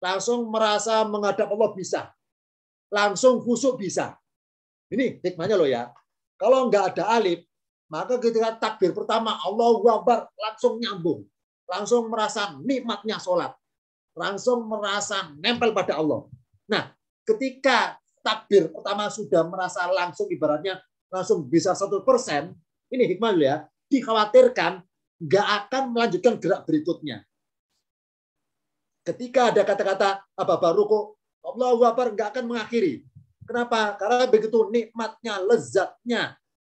Langsung merasa menghadap Allah bisa. Langsung khusuk bisa. Ini hikmahnya loh ya. Kalau nggak ada alif, maka ketika takbir pertama Allah Akbar langsung nyambung. Langsung merasa nikmatnya sholat. Langsung merasa nempel pada Allah. Nah, ketika takbir pertama sudah merasa langsung ibaratnya langsung bisa satu persen, ini hikmah ya, dikhawatirkan nggak akan melanjutkan gerak berikutnya. Ketika ada kata-kata ah, apa baru kok Allah wabar nggak akan mengakhiri. Kenapa? Karena begitu nikmatnya, lezatnya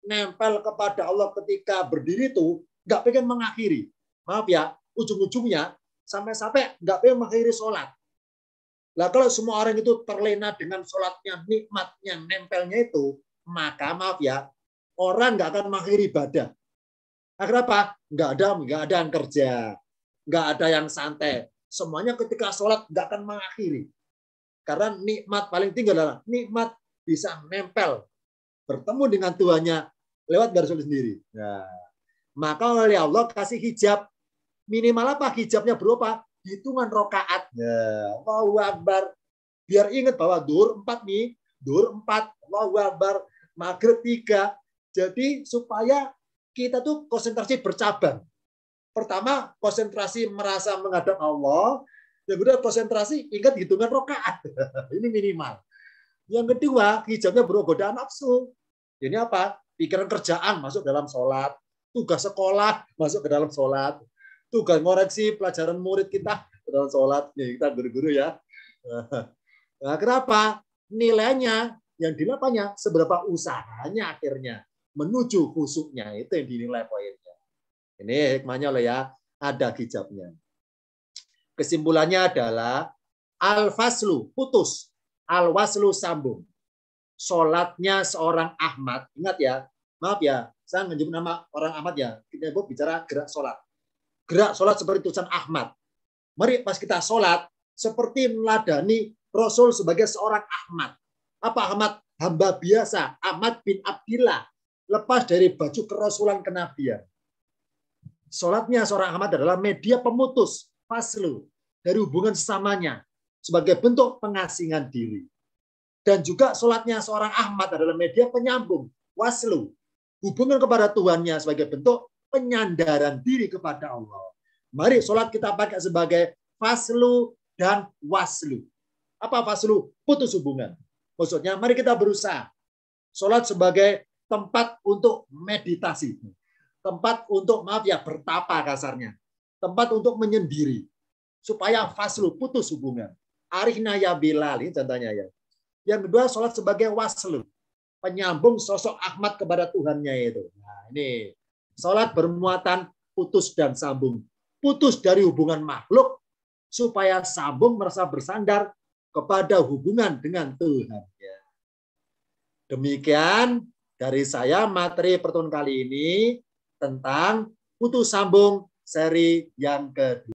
nempel kepada Allah ketika berdiri itu nggak pengen mengakhiri. Maaf ya, ujung-ujungnya sampai-sampai nggak pengen mengakhiri sholat. Lah kalau semua orang itu terlena dengan sholatnya, nikmatnya, nempelnya itu, maka maaf ya, orang nggak akan mengakhiri ibadah. Nah, apa? Nggak ada, nggak ada yang kerja, nggak ada yang santai. Semuanya ketika sholat nggak akan mengakhiri. Karena nikmat paling tinggi adalah nikmat bisa nempel, bertemu dengan Tuhannya lewat garis sendiri. Ya, maka oleh Allah kasih hijab. Minimal apa? Hijabnya berapa? Hitungan rokaat. Ya. Allahu Akbar. Biar ingat bahwa dur empat nih. Dur empat, Allahu Akbar. Maghrib tiga. Jadi supaya kita tuh konsentrasi bercabang. Pertama, konsentrasi merasa menghadap Allah. kedua, konsentrasi ingat hitungan rokaat. Ini minimal. Yang kedua, hijabnya beruang godaan nafsu. Ini apa? Pikiran kerjaan masuk dalam sholat. Tugas sekolah masuk ke dalam sholat. Tugas ngoreksi pelajaran murid kita ke dalam sholat. Ya, kita guru-guru ya. Nah, kenapa? Nilainya yang dilapanya seberapa usahanya akhirnya menuju khusuknya itu yang dinilai poinnya. Ini hikmahnya loh ya, ada hijabnya. Kesimpulannya adalah al-faslu putus, al-waslu sambung. Solatnya seorang Ahmad, ingat ya, maaf ya, saya menyebut nama orang Ahmad ya, kita bu, bicara gerak solat. Gerak solat seperti tulisan Ahmad. Mari pas kita solat seperti meladani Rasul sebagai seorang Ahmad apa amat hamba biasa, Ahmad bin Abdillah, lepas dari baju kerasulan kenabian. Sholatnya seorang Ahmad adalah media pemutus, faslu, dari hubungan sesamanya, sebagai bentuk pengasingan diri. Dan juga sholatnya seorang Ahmad adalah media penyambung, waslu, hubungan kepada Tuhannya sebagai bentuk penyandaran diri kepada Allah. Mari sholat kita pakai sebagai faslu dan waslu. Apa faslu? Putus hubungan Maksudnya mari kita berusaha. Sholat sebagai tempat untuk meditasi. Tempat untuk, maaf ya, bertapa kasarnya. Tempat untuk menyendiri. Supaya faslu, putus hubungan. Arihna ya Bilal, ini contohnya ya. Yang kedua, sholat sebagai waslu. Penyambung sosok Ahmad kepada Tuhannya itu. Nah, ini. Sholat bermuatan putus dan sambung. Putus dari hubungan makhluk supaya sambung merasa bersandar kepada hubungan dengan Tuhan. Ya. Demikian dari saya materi pertemuan kali ini tentang putus sambung seri yang kedua.